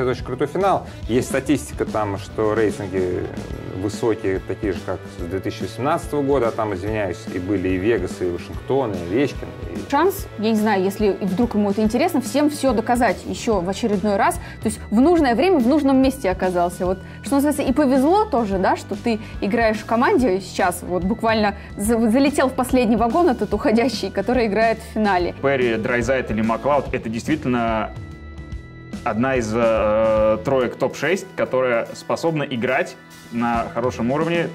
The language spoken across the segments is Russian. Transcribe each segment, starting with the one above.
Это очень крутой финал. Есть статистика там, что рейтинги высокие, такие же, как с 2018 года, а там, извиняюсь, и были и Вегас, и Вашингтон, и Овечкин. И... Шанс, я не знаю, если вдруг ему это интересно, всем все доказать еще в очередной раз. То есть в нужное время в нужном месте оказался. Вот, что называется, и повезло тоже, да, что ты играешь в команде а сейчас, вот буквально залетел в последний вагон этот уходящий, который играет в финале. Перри, Драйзайт или Маклауд — это действительно одна из э, троек топ-6, которая способна играть на хорошем уровне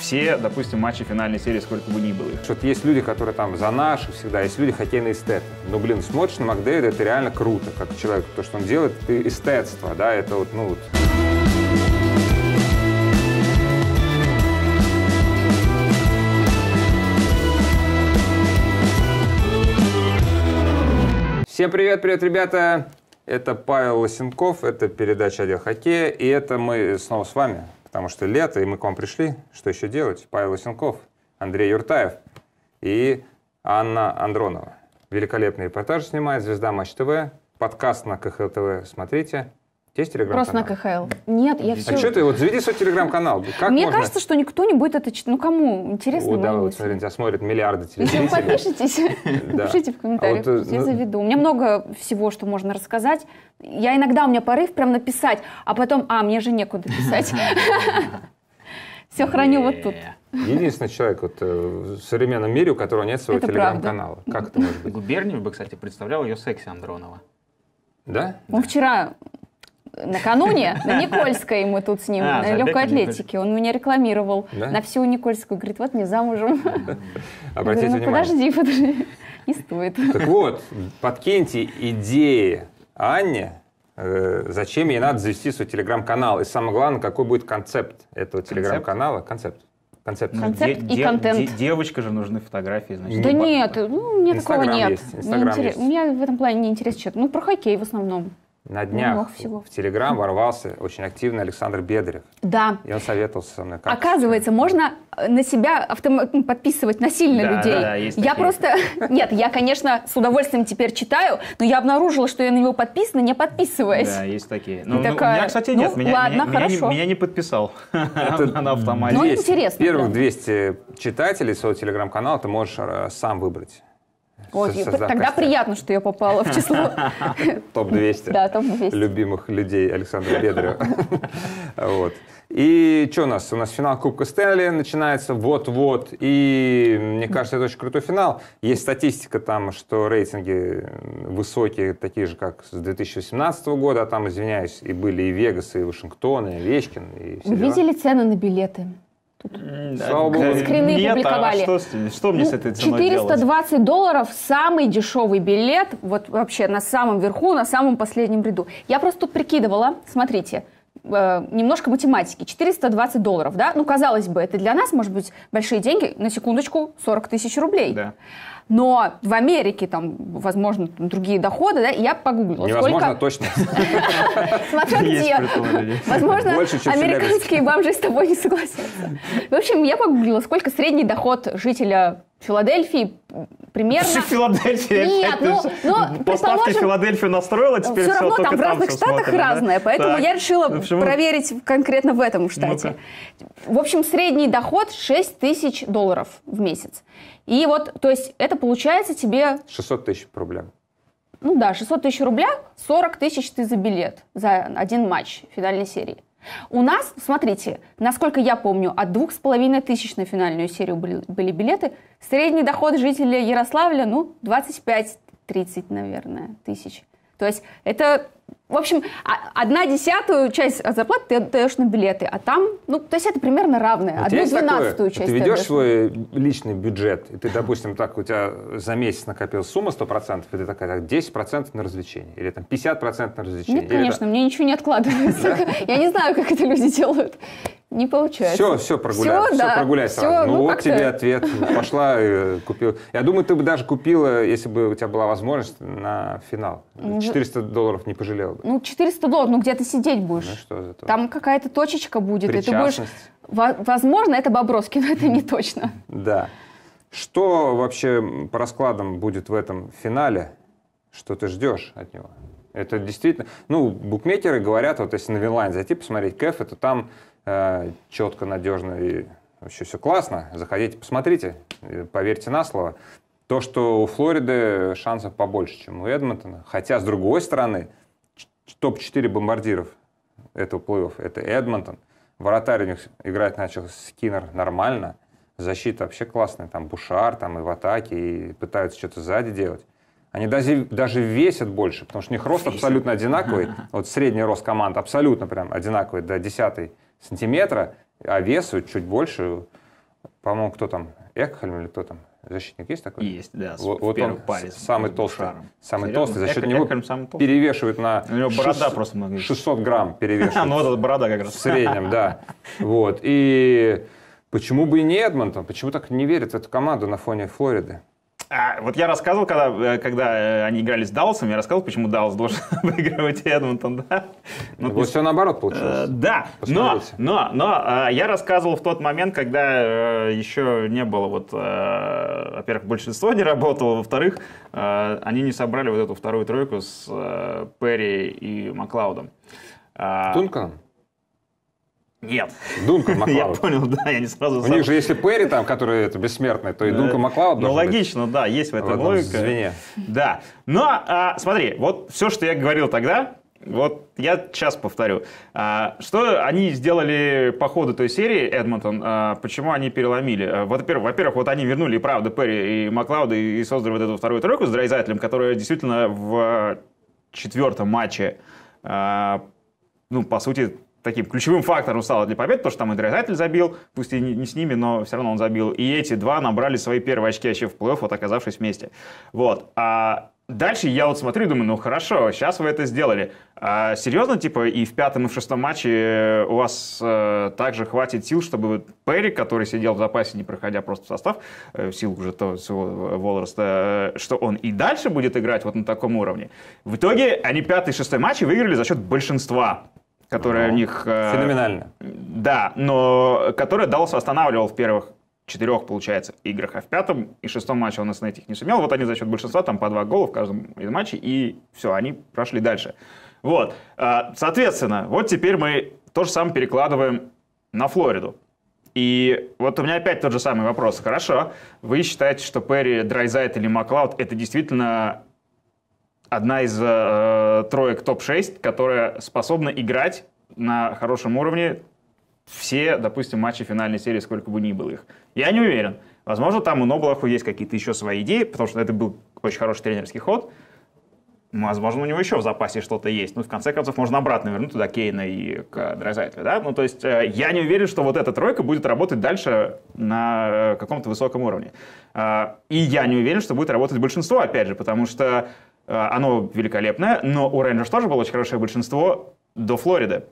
все, допустим, матчи финальной серии, сколько бы ни было их. Что-то есть люди, которые там за наших всегда, есть люди хоккейные эстеты. Но, ну, блин, смотришь на Макдэвида, это реально круто, как человек, то, что он делает, это эстетство, да, это вот, ну вот... Всем привет, привет, ребята! Это Павел Лосенков, это передача «Отдел хоккея», и это мы снова с вами, потому что лето, и мы к вам пришли. Что еще делать? Павел Лосенков, Андрей Юртаев и Анна Андронова. Великолепный репортаж снимает «Звезда Матч ТВ». Подкаст на КХЛ ТВ смотрите есть телеграм-канал? Просто на КХЛ. Нет, я все... А что ты, вот заведи свой телеграм-канал. Как Мне можно... кажется, что никто не будет это читать. Ну, кому? Интересно. Вот, да, вот, смотри, тебя смотрят миллиарды телезрителей. Если вы подпишетесь, пишите в комментариях, а э, я ну, заведу. У меня много всего, что можно рассказать. Я иногда, у меня порыв прям написать, а потом, а, мне же некуда писать. Все храню вот тут. Единственный человек вот, э, в современном мире, у которого нет своего телеграм-канала. правда. Как это может быть? Губерниев бы, кстати, представлял ее секси Андронова. Да? Он ну, да. вчера накануне на Никольской мы тут с ним, а, на легкой атлетике. Он меня рекламировал да? на всю Никольскую. Говорит, вот не замужем. Обратите говорю, ну, внимание. Подожди, подожди. Не стоит. Так вот, подкиньте идеи Анне, э, зачем ей надо завести свой телеграм-канал. И самое главное, какой будет концепт этого телеграм-канала. Концепт. Концепт, концепт де- и де- контент. Де- девочка же нужны фотографии, значит. Да не нет, ну, мне меня такого нет. Есть, не интерес, есть. У меня в этом плане не интересно что-то. Ну, про хоккей в основном. На днях всего. в Телеграм ворвался очень активный Александр Бедрев. Да. И он советовался со мной. Как Оказывается, это? можно э, на себя автом... подписывать насильно да, людей. Да, да, есть я такие. просто... Нет, я, конечно, с удовольствием теперь читаю, но я обнаружила, что я на него подписана, не подписываясь. Да, есть такие. Ну, ну, такая... У меня, кстати, нет. Ну, меня, ладно, меня, хорошо. Меня, меня не подписал. Это... На автомате. Ну, интересно. Первых да. 200 читателей своего Телеграм-канала ты можешь э, сам выбрать. Вот, тогда приятно, что я попала в число... Топ-200. Любимых людей Александра Бедрева. Вот. И что у нас? У нас финал Кубка Стэнли начинается вот-вот. И мне кажется, это очень крутой финал. Есть статистика там, что рейтинги высокие, такие же, как с 2018 года. А там, извиняюсь, и были и Вегас, и Вашингтон, и Овечкин, и все Вы дела. цены на билеты? Слава богу. Скрины Нет, а публиковали. А что, что мне с этой ценой 420 делать? долларов самый дешевый билет, вот вообще на самом верху, на самом последнем ряду. Я просто тут прикидывала, смотрите, Э, немножко математики. 420 долларов, да? Ну, казалось бы, это для нас, может быть, большие деньги, на секундочку, 40 тысяч рублей. Да. Но в Америке там, возможно, там другие доходы, да, я погуглила. Невозможно сколько... точно. Смотря где. Возможно, американские бомжи с тобой не согласятся. В общем, я погуглила, сколько средний доход жителя Филадельфии примерно... Филадельфия, Нет, ну, ну предположим... Филадельфию настроила, теперь все равно все, там в разных там штатах смотрим, разное, да? поэтому так. я решила Почему? проверить конкретно в этом штате. ну -ка. В общем, средний доход 6 тысяч долларов в месяц. И вот, то есть это получается тебе... 600 тысяч проблем. Ну да, 600 тысяч рубля, 40 тысяч ты за билет, за один матч финальной серии. У нас, смотрите, насколько я помню, от двух с половиной тысяч на финальную серию были, были билеты. Средний доход жителя Ярославля, ну, 25-30, наверное, тысяч. То есть это в общем, а, одна десятую часть от а, зарплаты ты даешь на билеты, а там, ну, то есть это примерно равное. Одну двенадцатую часть. Ты ведешь ты свой личный бюджет, и ты, допустим, так, у тебя за месяц накопилась сумма 100%, и ты такая, так, 10% на развлечения, или там 50% на развлечения. Нет, конечно, или, мне ничего не откладывается. Я не знаю, как это люди делают. Не получается. Все, все прогуляй. Все, все да. прогуляй все, ну, ну вот тебе ответ. Пошла и купила. Я думаю, ты бы даже купила, если бы у тебя была возможность, на финал. 400 ну, долларов не пожалел. Ну, 400 долларов, ну где ты сидеть будешь? Ну что зато? Там какая-то точечка будет, и ты будешь... Возможно, это Бобровский, но это не точно. Да. Что вообще по раскладам будет в этом финале? Что ты ждешь от него? Это действительно... Ну, букмекеры говорят, вот если на Винлайн зайти, посмотреть кэф, это там э, четко, надежно и вообще все классно. Заходите, посмотрите, поверьте на слово. То, что у Флориды шансов побольше, чем у Эдмонтона. Хотя, с другой стороны, топ-4 бомбардиров этого плей-офф это Эдмонтон. Вратарь у них играть начал Скиннер нормально. Защита вообще классная, там Бушар, там и в атаке, и пытаются что-то сзади делать. Они даже, даже весят больше, потому что у них рост абсолютно одинаковый. Вот средний рост команд абсолютно прям одинаковый, до 10 сантиметра, а весу чуть больше. По-моему, кто там, Экхальм или кто там? Защитник есть такой? Есть, да. Вот, в вот он паре самый толстый. Шаром. Самый Серьезно? толстый. За счет я, него я, самый толстый. перевешивает на У него борода 600, просто много 600 грамм перевешивает. Ну, вот эта борода как раз. В среднем, да. Вот. И почему бы и не Эдмонтон? Почему так не верят в эту команду на фоне Флориды? А, вот я рассказывал, когда, э, когда э, они играли с Далласом, я рассказывал, почему Даллас должен выигрывать Эдмонтон, да? Ну, вот все наоборот получилось. Э, да, Посмотрите. но, но, но э, я рассказывал в тот момент, когда э, еще не было вот, э, во-первых, большинство не работало, во-вторых, э, они не собрали вот эту вторую тройку с э, Перри и Маклаудом. Э, а, Тунканом? Нет. Дункан Маклауд. Я понял, да, я не сразу... У них же если Перри там, который это, бессмертный, то и Дункан Маклауд Ну, логично, да, есть в этом в логика. Да. Но ну, а, а, смотри, вот все, что я говорил тогда, вот я сейчас повторю. А, что они сделали по ходу той серии, Эдмонтон, почему они переломили? Во-первых, во-первых, вот они вернули, и правда, Перри и Маклауда и создали вот эту вторую тройку с Драйзателем, которая действительно в четвертом матче ну, по сути, таким ключевым фактором стало для побед, потому что там и Дрязатель забил, пусть и не с ними, но все равно он забил. И эти два набрали свои первые очки вообще в плей-офф, вот оказавшись вместе. Вот. А дальше я вот смотрю и думаю, ну хорошо, сейчас вы это сделали. А серьезно, типа, и в пятом, и в шестом матче э, у вас э, также хватит сил, чтобы Перри, который сидел в запасе, не проходя просто в состав, э, сил уже то, своего возраста, э, что он и дальше будет играть вот на таком уровне. В итоге они пятый и шестой матчи выиграли за счет большинства которая ну, у них... Э, феноменально. Э, да, но которая Даллас останавливал в первых четырех, получается, играх, а в пятом и шестом матче он на их не сумел. Вот они за счет большинства, там по два гола в каждом из матчей, и все, они прошли дальше. Вот, а, соответственно, вот теперь мы то же самое перекладываем на Флориду. И вот у меня опять тот же самый вопрос. Хорошо, вы считаете, что Перри, Драйзайт или Маклауд – это действительно одна из э, э троек топ-6, которая способна играть на хорошем уровне все, допустим, матчи финальной серии, сколько бы ни было их. Я не уверен. Возможно, там у Ноблаху есть какие-то еще свои идеи, потому что это был очень хороший тренерский ход. Возможно, у него еще в запасе что-то есть. Ну, в конце концов, можно обратно вернуть туда Кейна и к да? Ну, то есть, э, я не уверен, что вот эта тройка будет работать дальше на э, каком-то высоком уровне. И я не уверен, что будет работать большинство, опять же, потому что Э, оно великолепное, но у Рейнджерс тоже было очень хорошее большинство до Флориды.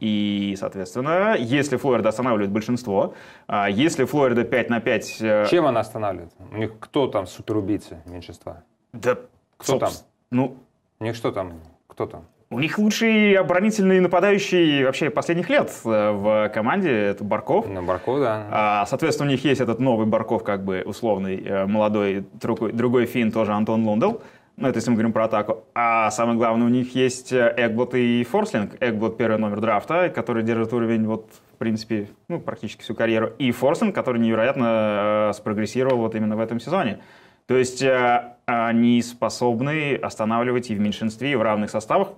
И, соответственно, если Флорида останавливает большинство, а если Флорида 5 на 5... Э, Чем она останавливает? У них кто там суперубийцы меньшинства? Да... Кто собственно. там? Ну... У них что там? Кто там? У них лучший оборонительный нападающий вообще последних лет э, в команде это Барков. Ну, Барков, да. А, соответственно, у них есть этот новый Барков, как бы условный, молодой, другой, другой фин, тоже Антон Лундел ну, это если мы говорим про атаку. А самое главное, у них есть Экблот и Форслинг. Экблот первый номер драфта, который держит уровень вот в принципе, ну, практически всю карьеру. И Форслинг, который невероятно э, спрогрессировал вот именно в этом сезоне. То есть э, они способны останавливать и в меньшинстве, и в равных составах,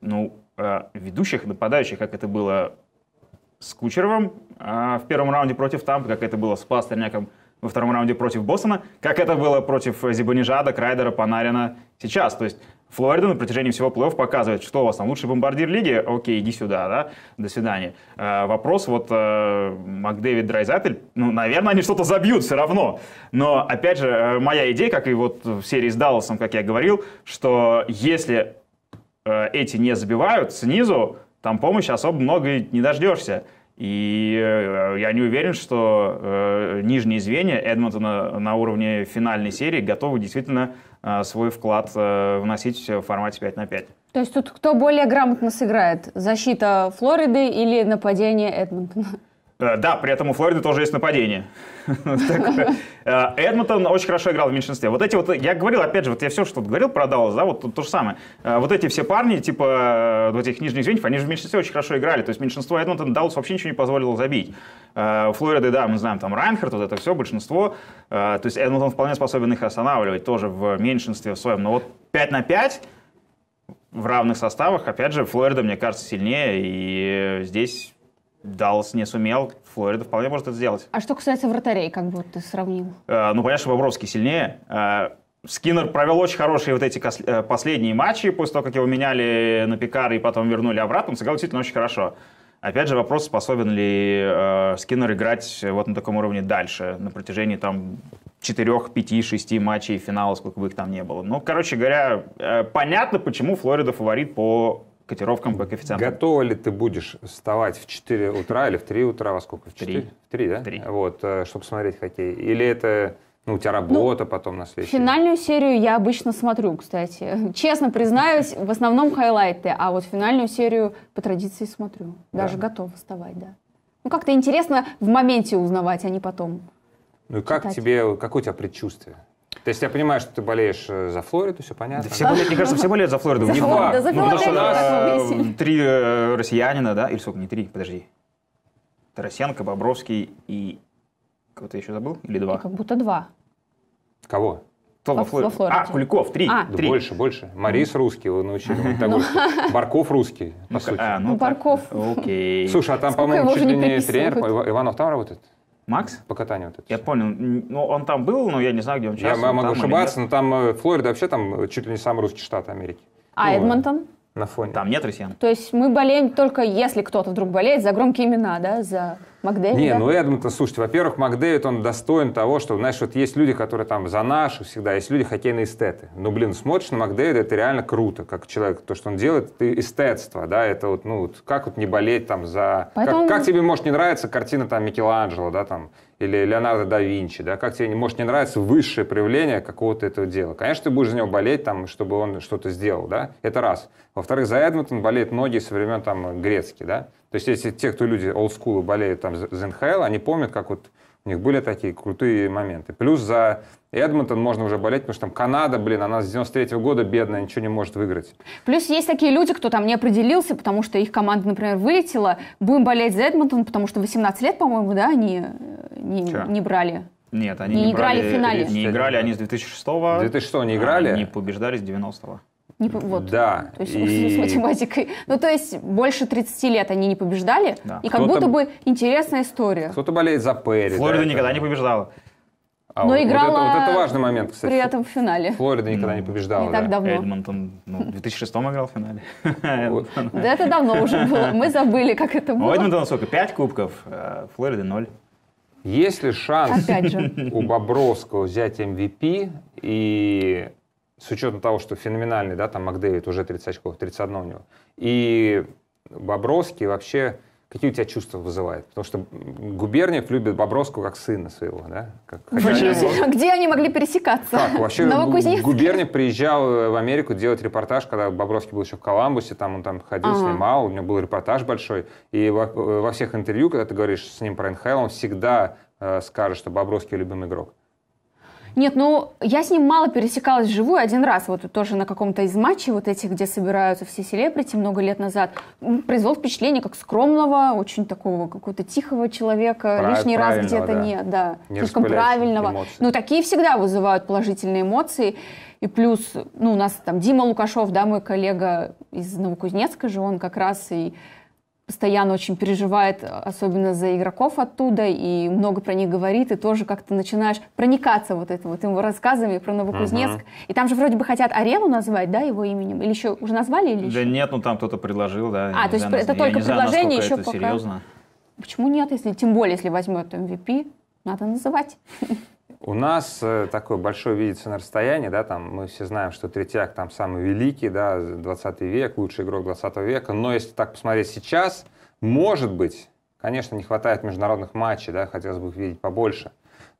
ну, э, ведущих нападающих, как это было с Кучеровым э, в первом раунде против Тампы, как это было с Пастерняком во втором раунде против Бостона, как это было против Зибанижада, Крайдера, Панарина сейчас. То есть Флорида на протяжении всего плей-офф показывает, что у вас там лучший бомбардир лиги, окей, иди сюда, да, до свидания. Э, вопрос вот э, Макдэвид Драйзатель, ну, наверное, они что-то забьют все равно. Но, опять же, э, моя идея, как и вот в серии с Далласом, как я говорил, что если э, эти не забивают снизу, там помощи особо много не дождешься. И э, я не уверен, что э, нижние звенья Эдмонтона на уровне финальной серии готовы действительно э, свой вклад вносить в формате 5 на 5. То есть тут кто более грамотно сыграет? Защита Флориды или нападение Эдмонтона? Э, да, при этом у Флориды тоже есть нападение. Э, э, Эдмонтон очень хорошо играл в меньшинстве. Вот эти вот, я говорил, опять же, вот я все, что говорил про да, вот то же самое. Вот эти все парни, типа вот этих нижних звеньев, они же в меньшинстве очень хорошо играли. То есть меньшинство Эдмонтон Даллас вообще ничего не позволило забить. Флориды, да, мы знаем, там Райнхард, вот это все, большинство. То есть Эдмонтон вполне способен их останавливать тоже в меньшинстве в своем. Но вот 5 на 5 в равных составах, опять же, Флорида, мне кажется, сильнее. И здесь Даллас не сумел, Флорида вполне может это сделать. А что касается вратарей, как бы ты сравнил? Э, ну, понятно, что Бобровский сильнее. Э, Скиннер провел очень хорошие вот эти э, последние матчи, после того, как его меняли на Пикар и потом вернули обратно, он сыграл действительно очень хорошо. Опять же, вопрос, способен ли э, Скиннер играть вот на таком уровне дальше, на протяжении там 4, 5, 6 матчей финала, сколько бы их там не было. Ну, короче говоря, э, понятно, почему Флорида фаворит по котировкам по коэффициентам. Готова ли ты будешь вставать в 4 утра или в 3 утра во сколько? В 4? 3. В 3, да? 3. Вот, э, чтобы смотреть хоккей. Или это ну, у тебя работа ну, потом на следующий Финальную серию я обычно смотрю, кстати. Честно признаюсь, в основном хайлайты, а вот финальную серию по традиции смотрю. Даже да. готова вставать, да. Ну, как-то интересно в моменте узнавать, а не потом. Ну, и как читать. тебе, какое у тебя предчувствие? То есть я понимаю, что ты болеешь э, за Флориду, все понятно. Да все болеют, мне кажется, все болеют за Флориду. За не два. Ну, потому что у нас э, три э, россиянина, да? Или сколько? Не три, подожди. Тарасенко, Бобровский и... Кого-то еще забыл? Или два? как будто два. Кого? Кто во, Флориде? А, Куликов, три. А. Больше, больше. Марис ну. русский, вы научили. Ну. Барков русский, по сути. А, ну, Барков. Окей. Слушай, а там, по-моему, чуть ли не тренер. Иванов там работает? Макс? По катанию вот это. Я все. понял. Ну, он там был, но я не знаю, где он сейчас. Я могу ошибаться, но там э, Флорида вообще там чуть ли не самый русский штат Америки. А ну, Эдмонтон? на фоне. Там нет россиян. То есть мы болеем только если кто-то вдруг болеет за громкие имена, да, за Макдэвида. Не, ну я думаю, слушайте, во-первых, Макдэвид, он достоин того, что, знаешь, вот есть люди, которые там за нашу всегда, есть люди хоккейные эстеты. Ну, блин, смотришь на Макдэвида, это реально круто, как человек, то, что он делает, это эстетство, да, это вот, ну, вот, как вот не болеть там за... Поэтому... Как, как тебе может не нравится картина там Микеланджело, да, там, или Леонардо да Винчи, да, как тебе, может, не нравится высшее проявление какого-то этого дела. Конечно, ты будешь за него болеть, там, чтобы он что-то сделал, да, это раз. Во-вторых, за Эдмонтон болеют многие со времен, там, грецки, да. То есть, если те, кто люди олдскулы болеют, там, за НХЛ, они помнят, как вот у них были такие крутые моменты. Плюс за Эдмонтон можно уже болеть, потому что там Канада, блин, она с 93 -го года бедная, ничего не может выиграть. Плюс есть такие люди, кто там не определился, потому что их команда, например, вылетела. Будем болеть за Эдмонтон, потому что 18 лет, по-моему, да, они э, не, не брали. Нет, они не, не играли брали, в финале. Не играли они с 2006-го. 2006 не играли? Они побеждали с 90-го. Не, вот. Да. То есть и... с математикой. Ну, то есть больше 30 лет они не побеждали. Да. И как будто бы интересная история. Кто-то болеет за Перри. Флорида да, никогда не побеждала. А Но вот, играла... Вот это, вот это важный момент, кстати. При этом в финале. Флорида никогда ну, не побеждала. Не так да. давно. Эдмонтон ну, в 2006 играл в финале. Да это давно уже было. Мы забыли, как это а было. У Эдмонтона сколько? Пять кубков, а Флорида ноль. Есть ли шанс у Бобровского взять MVP эм и с учетом того, что феноменальный, да, там Макдэвид уже 30 очков, 31 у него, и Бобровский вообще какие у тебя чувства вызывает? Потому что Губерниев любит Бобровского как сына своего, да? Как, Почему? А где они могли пересекаться? Как? Вообще Губерниев приезжал э, в Америку делать репортаж, когда Бобровский был еще в Коламбусе, там он там ходил, ага. снимал, у него был репортаж большой. И во, э, во всех интервью, когда ты говоришь с ним про НХЛ, он всегда э, скажет, что Бобровский любимый игрок. Нет, ну, я с ним мало пересекалась живую один раз. Вот тоже на каком-то из матчей вот этих, где собираются все селебрити много лет назад. Он произвел впечатление как скромного, очень такого какого-то тихого человека. Прав- Лишний раз где-то да. нет, да. Не Слишком правильного. Эмоции. Ну, такие всегда вызывают положительные эмоции. И плюс, ну, у нас там Дима Лукашов, да, мой коллега из Новокузнецка же, он как раз и постоянно очень переживает, особенно за игроков оттуда, и много про них говорит, и тоже как-то начинаешь проникаться вот это вот его рассказами про Новокузнецк. Угу. И там же вроде бы хотят арену назвать, да, его именем? Или еще уже назвали? Или да нет, ну там кто-то предложил, да. А, то есть знаю, это только знаю, предложение еще это пока... серьезно. Почему нет, если тем более, если возьмет MVP, надо называть. У нас э, такое большое видится на расстоянии, да, там мы все знаем, что Третьяк там самый великий, да, 20 век, лучший игрок 20 века, но если так посмотреть сейчас, может быть, конечно, не хватает международных матчей, да, хотелось бы их видеть побольше,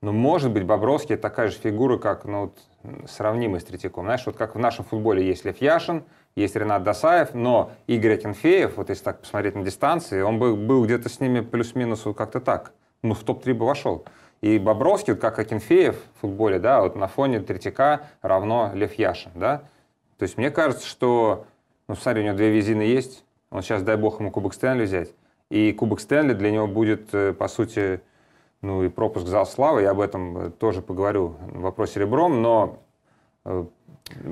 но может быть Бобровский такая же фигура, как, ну, вот, сравнимый с Третьяком, знаешь, вот как в нашем футболе есть Лев Яшин, есть Ренат Досаев, но Игорь Акинфеев, вот если так посмотреть на дистанции, он бы был где-то с ними плюс-минус вот как-то так, ну, в топ-3 бы вошел. И Бобровский, вот как Акинфеев в футболе, да, вот на фоне Третьяка равно Лев Яшин, да. То есть мне кажется, что, ну, смотри, у него две визины есть, он сейчас, дай бог, ему Кубок Стэнли взять, и Кубок Стэнли для него будет, э, по сути, ну и пропуск зал славы, я об этом э, тоже поговорю в вопросе ребром, но э,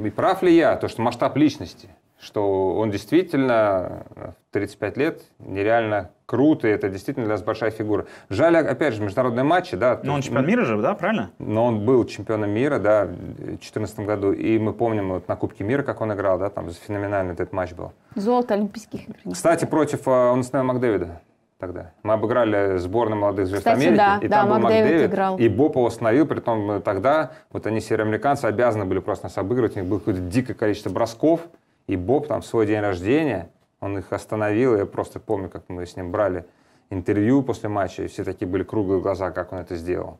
и прав ли я, то, что масштаб личности – что он действительно э, в 35 лет нереально круто, и это действительно для нас большая фигура. Жаль, опять же, международные матчи, да. Но он чемпион мира же, да, правильно? Но он был чемпионом мира, да, в 2014 году, и мы помним вот на Кубке мира, как он играл, да, там феноменальный этот матч был. Золото Олимпийских игр. Кстати, против э, он снял Макдэвида тогда. Мы обыграли сборную молодых звезд Кстати, Америки, да, и да, там был Макдэвид, Макдэвид играл. и Боб его остановил, при том э, тогда вот они, североамериканцы, обязаны были просто нас обыгрывать, у них было какое-то дикое количество бросков, и Боб там в свой день рождения, он их остановил, я просто помню, как мы с ним брали интервью после матча, и все такие были круглые глаза, как он это сделал.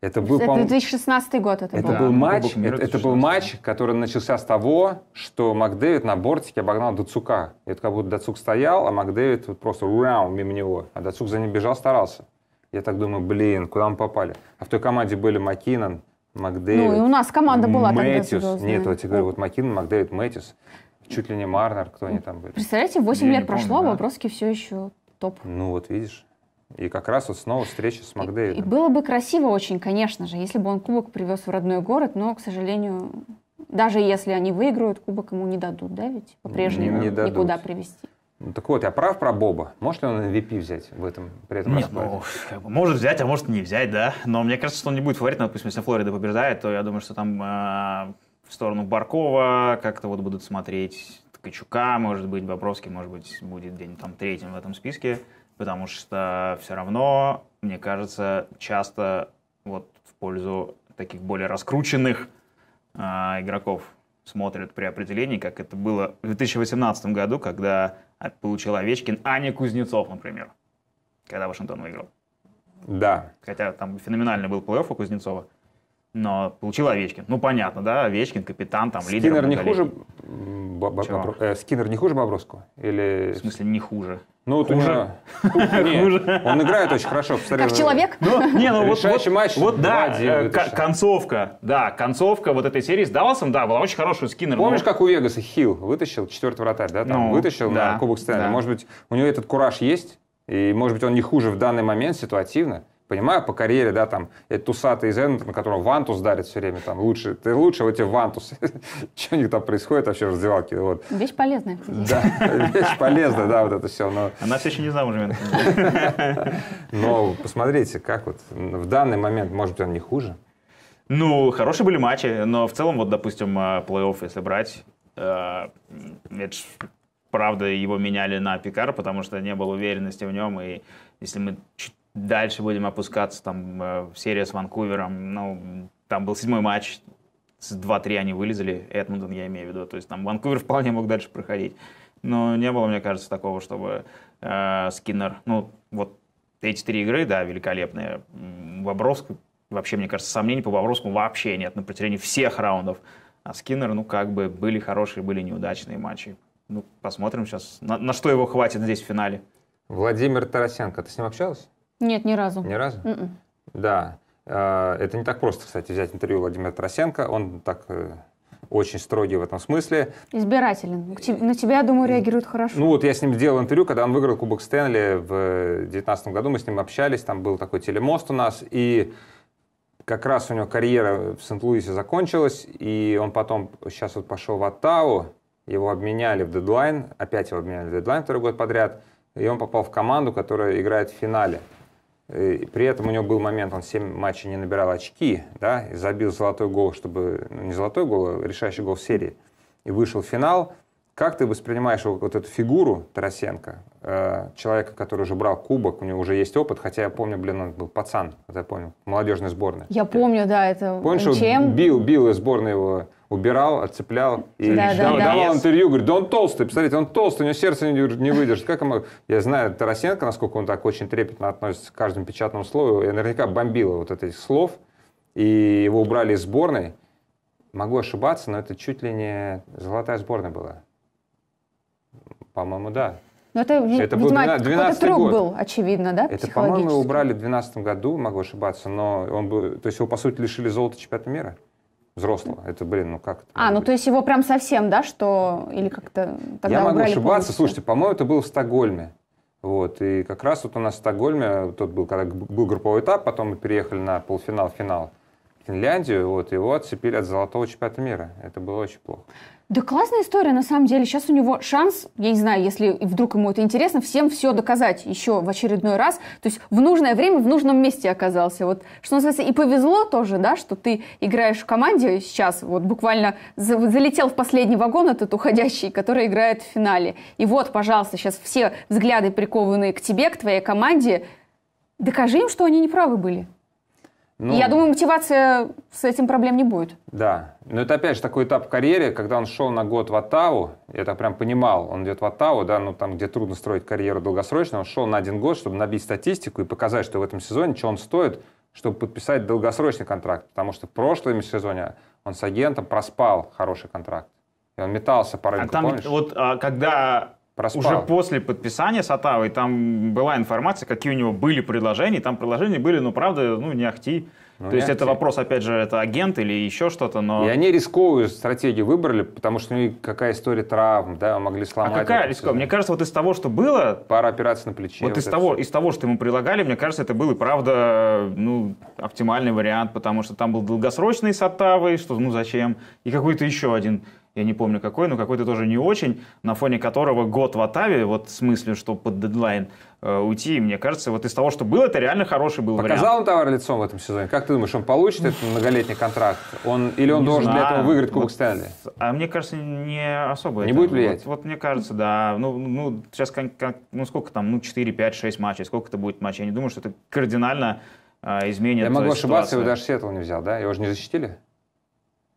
Это был, это 2016 год это, это был. Да, ну, матч, это, это был матч, который начался с того, что Макдэвид на бортике обогнал Дацука. Это как будто Дацук стоял, а Макдэвид вот просто раунд мимо него. А Дацук за ним бежал, старался. Я так думаю, блин, куда мы попали? А в той команде были Макинан, Макдэвид. Ну, и у нас команда была Мэтьюс. Тогда Нет, вот я тебе говорю, вот Макинан, Макдэвид, Мэтьюс чуть ли не Марнер, кто они там были. Представляете, 8 Я лет прошло, помню, да. Бобровский все еще топ. Ну вот видишь. И как раз вот снова встреча с Макдейвидом. И, и было бы красиво очень, конечно же, если бы он кубок привез в родной город, но, к сожалению, даже если они выиграют, кубок ему не дадут, да, ведь по-прежнему не, не дадут. никуда привезти. Ну, так вот, я прав про Боба. Может ли он MVP взять в этом, при этом Нет, ну, может взять, а может не взять, да. Но мне кажется, что он не будет фаворитом. Допустим, если Флорида побеждает, то я думаю, что там а, в сторону Баркова, как-то вот будут смотреть Ткачука, может быть, Бобровский, может быть, будет день там третьим в этом списке, потому что все равно, мне кажется, часто вот в пользу таких более раскрученных э, игроков смотрят при определении, как это было в 2018 году, когда получил Овечкин, Аня Кузнецов, например, когда Вашингтон выиграл. Да. Хотя там феноменальный был плей-офф у Кузнецова но получил Овечкин. Ну, понятно, да, Овечкин, капитан, там, Скиннер лидер. Не хуже... Бобро... Э, Скиннер не хуже Бобровского? Или... В смысле, не хуже? Ну, хуже. Хуже. Он играет очень хорошо. Как человек? Ну, не, ну вот... Решающий матч. Вот, да, э, концовка. Да, концовка вот этой серии с Далласом, да, была очень хорошая Скиннер. Помнишь, как у Вегаса Хилл вытащил, четвертый вратарь, да, там, ну, вытащил на Кубок Стэнли? Может быть, у него этот кураж есть? И, может быть, он не хуже в данный момент ситуативно? понимаю по карьере, да, там, это тусатый из на которого Вантус дарит все время, там, лучше, ты лучше вот эти Вантусы. Что у них там происходит вообще в раздевалке? Вот. Вещь полезная. Да, вещь полезная, да, вот это все. Но... Она а все еще не замужем. Но посмотрите, как вот в данный момент, может быть, он не хуже. Ну, хорошие были матчи, но в целом, вот, допустим, а, плей-офф, если брать, это а, правда, его меняли на Пикар, потому что не было уверенности в нем, и если мы чуть Дальше будем опускаться там в э, серия с Ванкувером. Ну, там был седьмой матч, с 2-3 они вылезли, Эдмонтон я имею в виду. То есть там Ванкувер вполне мог дальше проходить. Но не было, мне кажется, такого, чтобы э, Скиннер... Ну, вот эти три игры, да, великолепные. Бобровский, вообще, мне кажется, сомнений по Бобровскому вообще нет на протяжении всех раундов. А Скиннер, ну, как бы были хорошие, были неудачные матчи. Ну, посмотрим сейчас, на, на что его хватит здесь в финале. Владимир Тарасенко, ты с ним общался? Нет, ни разу. Ни разу? Mm-mm. М-м. Да. А, это не так просто, кстати, взять интервью Владимира Тарасенко. Он так э, очень строгий в этом смысле. Избирателен. На тебя, я думаю, реагирует хорошо. Ну вот я с ним сделал интервью, когда он выиграл Кубок Стэнли в 2019 э, году. Мы с ним общались, там был такой телемост у нас. И как раз у него карьера в Сент-Луисе закончилась. И он потом сейчас вот пошел в Оттаву. Его обменяли в дедлайн. Опять его обменяли в дедлайн второй год подряд. И он попал в команду, которая играет в финале Э, при этом у него был момент, он 7 матчей не набирал очки, да, и забил золотой гол, чтобы, ну, не золотой гол, а решающий гол в серии, и вышел в финал. Как ты воспринимаешь вот эту фигуру Тарасенко, э, человека, который уже брал кубок, у него уже есть опыт, хотя я помню, блин, он был пацан, это я помню, молодежной сборной. Я помню, да, это Помнишь, МЧМ? бил, бил из сборной его убирал, отцеплял и да, да, давал да. интервью. Говорит, да он толстый, посмотрите, он толстый, у него сердце не, не выдержит. Как ему... Я знаю Тарасенко, насколько он так очень трепетно относится к каждому печатному слову. Я наверняка бомбила вот этих слов, и его убрали из сборной. Могу ошибаться, но это чуть ли не золотая сборная была. По-моему, да. Но ну, это, ну, это был 12, 12 трюк год. был, очевидно, да? Это, по-моему, убрали в 2012 году, могу ошибаться, но он был, то есть его, по сути, лишили золота чемпионата мира взрослого. Это, блин, ну как это? А, ну то есть его прям совсем, да, что или как-то тогда Я могу ошибаться. Полностью. Слушайте, по-моему, это было в Стокгольме. Вот, и как раз вот у нас в Стокгольме, э, тот был, когда был групповой этап, потом мы переехали на полуфинал, финал. Финляндию, вот, его отцепили от золотого чемпионата мира. Это было очень плохо. Да классная история, на самом деле. Сейчас у него шанс, я не знаю, если вдруг ему это интересно, всем все доказать еще в очередной раз. То есть в нужное время, в нужном месте оказался. Вот, что называется, и повезло тоже, да, что ты играешь в команде сейчас, вот буквально залетел в последний вагон этот уходящий, который играет в финале. И вот, пожалуйста, сейчас все взгляды прикованы к тебе, к твоей команде. Докажи им, что они не правы были. Ну, Я думаю, мотивация с этим проблем не будет. Да. Но это опять же такой этап в карьере, когда он шел на год в Оттаву, я так прям понимал, он идет в Оттаву, да, ну там, где трудно строить карьеру долгосрочно, он шел на один год, чтобы набить статистику и показать, что в этом сезоне, что он стоит, чтобы подписать долгосрочный контракт. Потому что в прошлом сезоне он с агентом проспал хороший контракт. И он метался по а рынку, а там, помнишь? Вот а, когда Распал. Уже после подписания с Атавой там была информация, какие у него были предложения. Там предложения были, ну, правда, ну, не ахти. Ну, То есть ахти. это вопрос, опять же, это агент или еще что-то, но... И они рисковую стратегию выбрали, потому что у них какая история травм, да, могли а сломать. А какая рисковая? Мне кажется, вот из того, что было... Пара операций на плече. Вот, вот из, того, все. из того, что ему прилагали, мне кажется, это был и правда, ну, оптимальный вариант, потому что там был долгосрочный с Оттавой, что, ну, зачем? И какой-то еще один я не помню какой, но какой-то тоже не очень, на фоне которого год в Атаве, вот в смысле, что под дедлайн э, уйти, мне кажется, вот из того, что было, это реально хороший был Показал вариант. он товар лицом в этом сезоне? Как ты думаешь, он получит этот многолетний контракт? Он, или он не должен знаю. для этого выиграть Кубок вот, Стэнли? А мне кажется, не особо. Не это. будет влиять? Вот, вот мне кажется, да. Ну, ну сейчас как, как, ну, сколько там, ну 4, 5, 6 матчей, сколько это будет матчей? Я не думаю, что это кардинально э, изменит Я могу ситуацию. ошибаться, его даже Сиэтл не взял, да? Его же не защитили?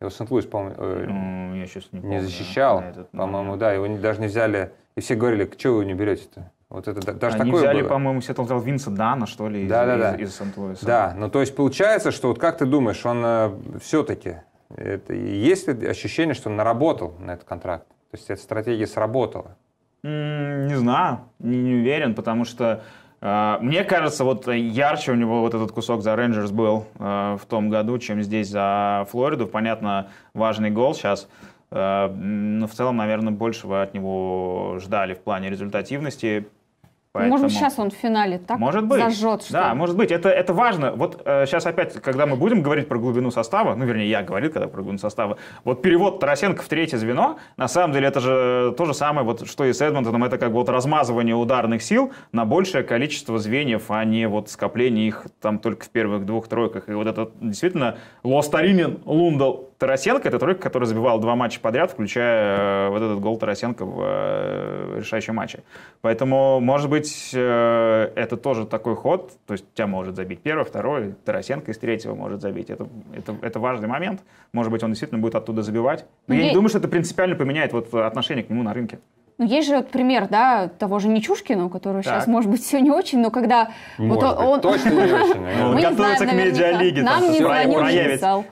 Его Сент-Луис, по-моему, э, ну, не, не защищал. По-моему, да, его даже не взяли. И все говорили, что вы не берете-то? Вот это даже Они такое взяли, было. по-моему, все взял Винса Дана, что ли, да, из, да, да. из, из Сент-Луиса. Да, ну то есть получается, что вот как ты думаешь, он э, все-таки, это, есть ли ощущение, что он наработал на этот контракт? То есть эта стратегия сработала? М-м, не знаю, не, не уверен, потому что а, мне кажется, вот ярче у него вот этот кусок за Рейнджерс был а, в том году, чем здесь за Флориду. Понятно, важный гол сейчас. А, но в целом, наверное, большего от него ждали в плане результативности. Поэтому... Может быть, сейчас он в финале так может быть. зажжет, что Да, может быть. Это, это важно. Вот э, сейчас опять, когда мы будем говорить про глубину состава, ну, вернее, я говорил, когда про глубину состава, вот перевод Тарасенко в третье звено, на самом деле, это же то же самое, вот, что и с Эдмонтоном, это как бы вот размазывание ударных сил на большее количество звеньев, а не вот скопление их там только в первых двух тройках. И вот это действительно Лостаринин, Лундал, Тарасенко — это тройка, который забивал два матча подряд, включая э, вот этот гол Тарасенко в э, решающем матче. Поэтому, может быть, э, это тоже такой ход. То есть тебя может забить первый, второй, Тарасенко из третьего может забить. Это, это, это важный момент. Может быть, он действительно будет оттуда забивать. Но, Но я не думаю, что это принципиально поменяет вот отношение к нему на рынке. Ну, есть же вот пример, да, того же Нечушкина, у которого так. сейчас, может быть, все не очень, но когда... Может вот он, быть, точно не очень. Он готовится к медиалиге. Нам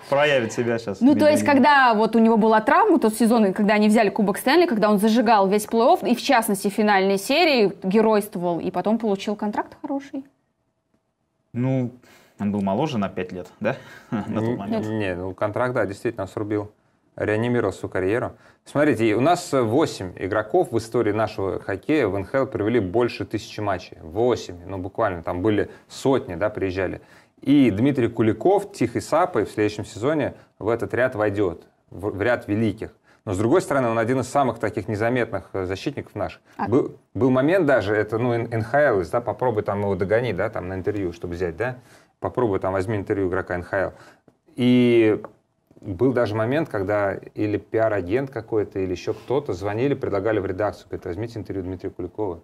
проявит, себя сейчас. Ну, то есть, когда вот у него была травма, тот сезон, когда они взяли Кубок Стэнли, когда он зажигал весь плей-офф, и в частности финальной серии геройствовал, и потом получил контракт хороший. Ну, он был моложе на 5 лет, да? На тот момент. Не, ну контракт, да, действительно срубил реанимировал свою карьеру. Смотрите, у нас 8 игроков в истории нашего хоккея в НХЛ провели больше тысячи матчей. 8, ну буквально, там были сотни, да, приезжали. И Дмитрий Куликов, Тихий Сапой в следующем сезоне в этот ряд войдет, в ряд великих. Но, с другой стороны, он один из самых таких незаметных э, защитников наших. А... Был, был момент даже, это, ну, НХЛ, да, попробуй там его догони, да, там на интервью, чтобы взять, да, попробуй там возьми интервью игрока НХЛ. И был даже момент, когда или пиар-агент какой-то, или еще кто-то звонили, предлагали в редакцию, говорит, возьмите интервью Дмитрия Куликова.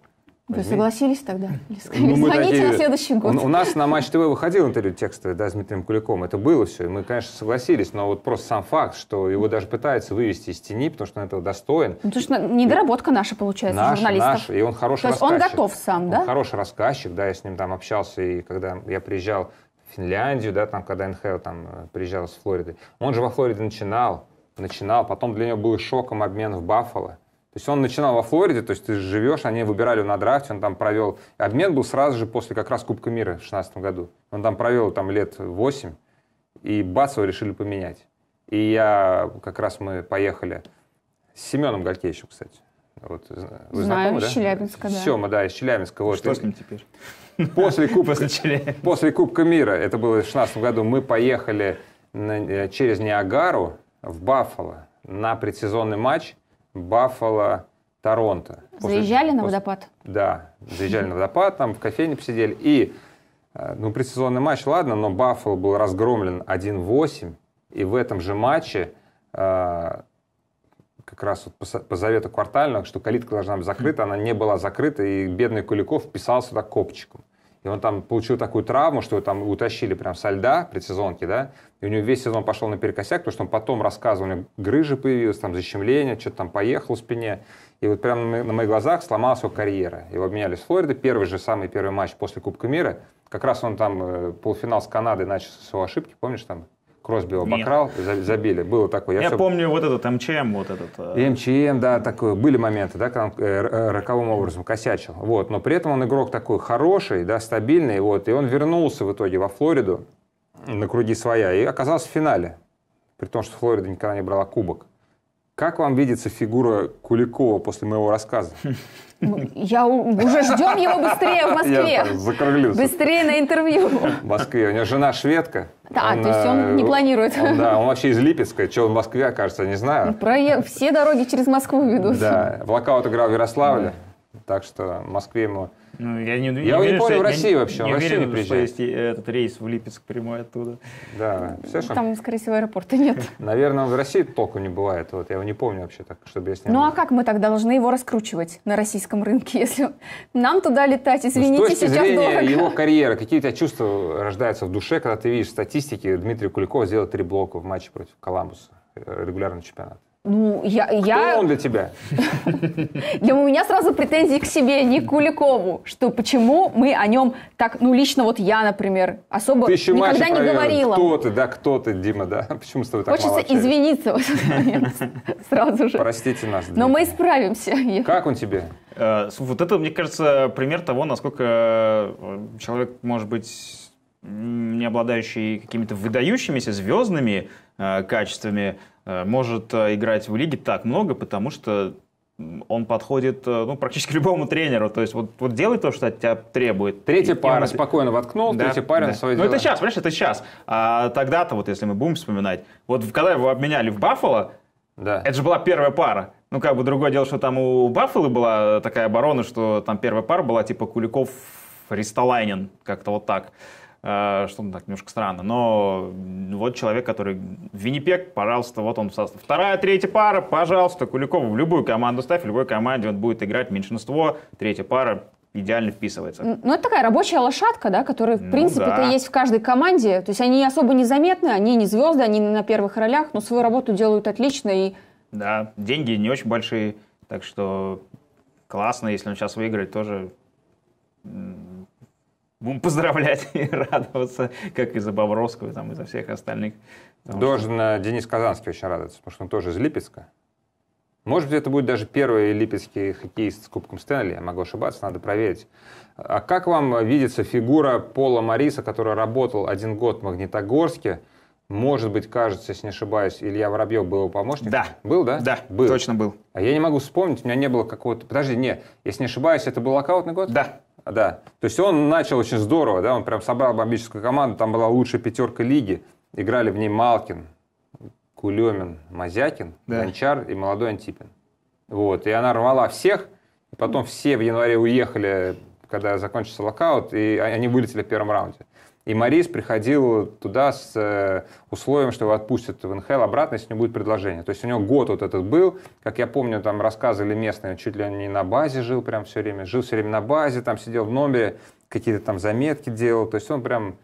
Вы согласились тогда? Ну, или ну, звоните такие... на следующий год? У, у нас на Матч ТВ выходил интервью текстовое да, с Дмитрием Куликовым. Это было все. И мы, конечно, согласились. Но вот просто сам факт, что его даже пытаются вывести из тени, потому что он этого достоин. Ну, потому что недоработка наша получается наша, журналистов. Наша. И он хороший То рассказчик. он готов сам, да? Он хороший рассказчик, да. Я с ним там общался. И когда я приезжал Финляндию, да, там, когда НХЛ там э, приезжал с Флориды. Он же во Флориде начинал, начинал, потом для него был шоком обмен в Баффало. То есть он начинал во Флориде, то есть ты живешь, они выбирали его на драфте, он там провел... Обмен был сразу же после как раз Кубка мира в 2016 году. Он там провел там лет 8, и бац, его решили поменять. И я, как раз мы поехали с Семеном Галькевичем, кстати, вот, э, вы Знаю, знакомы, из да? Челябинска, да. Сема, да, из Челябинска. Вот. Что с ним теперь? После Кубка, после, после Кубка мира, это было в 2016 году, мы поехали на, э, через Ниагару в Баффало на предсезонный матч Баффало-Торонто. После, на после, водопад? Да, заезжали на водопад, там в кофейне посидели. И, э, ну, предсезонный матч, ладно, но Баффало был разгромлен 1-8. И в этом же матче как раз вот по, по завету квартального, что калитка должна быть закрыта, она не была закрыта, и бедный Куликов вписался так копчиком. И он там получил такую травму, что его там утащили прям со льда предсезонки, да, и у него весь сезон пошел наперекосяк, потому что он потом рассказывал, у него грыжа появилась, там защемление, что-то там поехало в спине. И вот прямо на, моих глазах сломалась его карьера. Его обменяли с Флориды, первый же самый первый матч после Кубка мира. Как раз он там э, полуфинал с Канадой начал со его ошибки, помнишь, там Кросби его обокрал, забили. Было такое. Я, я все... помню вот этот МЧМ, вот этот. Э, МЧМ, да, такой Были моменты, да, когда он э, э, роковым образом косячил. Вот. Но при этом он игрок такой хороший, да, стабильный. Вот. И он вернулся в итоге во Флориду на круги своя и оказался в финале. При том, что Флорида никогда не брала кубок. Как вам видится фигура Куликова после моего рассказа? Я уже ждем его быстрее в Москве. Я закруглюсь. Быстрее на интервью. В Москве. У него жена шведка. Да, он, то есть он э, не планирует. Он, да, он вообще из Липецка. Что он в Москве окажется, не знаю. Ну, Проект, все дороги через Москву ведут. Да, в локаут играл в Ярославле. Так что в Москве ему ну, я не, я не, уверен, не помню, что, в России я, вообще, не в уверен, не что есть э, этот рейс в Липецк прямой оттуда. Да, все что... Там, скорее всего, аэропорта нет. Наверное, в России толку не бывает, вот я его не помню вообще так, чтобы я с ним... Ну, а как мы так должны его раскручивать на российском рынке, если нам туда летать, извините, ну, с точки сейчас зрения дорого. его карьера, какие у тебя чувства рождаются в душе, когда ты видишь статистики, Дмитрия Куликова сделал три блока в матче против Коламбуса, э, регулярный чемпионат? Ну, я... Кто я... он для тебя? Для меня сразу претензии к себе, не к Куликову, что почему мы о нем так, ну, лично вот я, например, особо ты еще никогда не проверил. говорила. Кто ты, да, кто ты, Дима, да? Почему с тобой так Хочется мало извиниться в этот момент сразу же. Простите нас. Дима. Но мы исправимся. Как он тебе? Э, вот это, мне кажется, пример того, насколько э, человек может быть не обладающий какими-то выдающимися звездными э, качествами, Э, может э, играть в лиге так много, потому что он подходит э, ну, практически любому тренеру. То есть вот, вот делай то, что от тебя требует. Третий парень он... спокойно воткнул, да, третий парень да. свое Ну это сейчас, понимаешь, это сейчас. А тогда-то вот, если мы будем вспоминать, вот когда его обменяли в Баффало, да. это же была первая пара. Ну как бы другое дело, что там у Баффало была такая оборона, что там первая пара была типа Куликов Ристолайнин, как-то вот так. Э, что так немножко странно, но вот человек, который Виннипек, пожалуйста, вот он состав. Вторая, третья пара, пожалуйста, Куликову в любую команду ставь, в любой команде он будет играть меньшинство, третья пара идеально вписывается. Ну, это такая рабочая лошадка, да, которая, в ну, принципе-то, да. есть в каждой команде. То есть они особо незаметны, они не звезды, они на первых ролях, но свою работу делают отлично. И... Да, деньги не очень большие, так что классно, если он сейчас выиграет, тоже будем поздравлять и радоваться, как из за Бобровского, там, из за всех остальных. Должен что... Э, Денис Казанский очень радоваться, потому что он тоже из Липецка. Может быть, это будет даже первый липецкий хоккеист с Кубком Стэнли. Я могу ошибаться, надо проверить. А как вам видится фигура Пола Мариса, который работал один год в Магнитогорске? Может быть, кажется, если не ошибаюсь, Илья Воробьев был его помощником? Да. Был, да? Да, был. точно был. А я не могу вспомнить, у меня не было какого-то... Подожди, нет, если не ошибаюсь, это был локаутный год? Да. Да. То есть он начал очень здорово, да, он прям собрал бомбическую команду, там была лучшая пятерка лиги, играли в ней Малкин, Кулемин, Мазякин, да. и молодой Антипин. Вот, и она рвала всех, и потом все в январе уехали, когда закончился локаут, и они вылетели в первом раунде. И Морис приходил туда с э, условием, что его отпустят в НХЛ обратно, если у него будет предложение. То есть у него год вот этот был. Как я помню, там рассказывали местные, чуть ли он не на базе жил прям все время. Жил все время на базе, там сидел в номере, какие-то там заметки делал. То есть он прям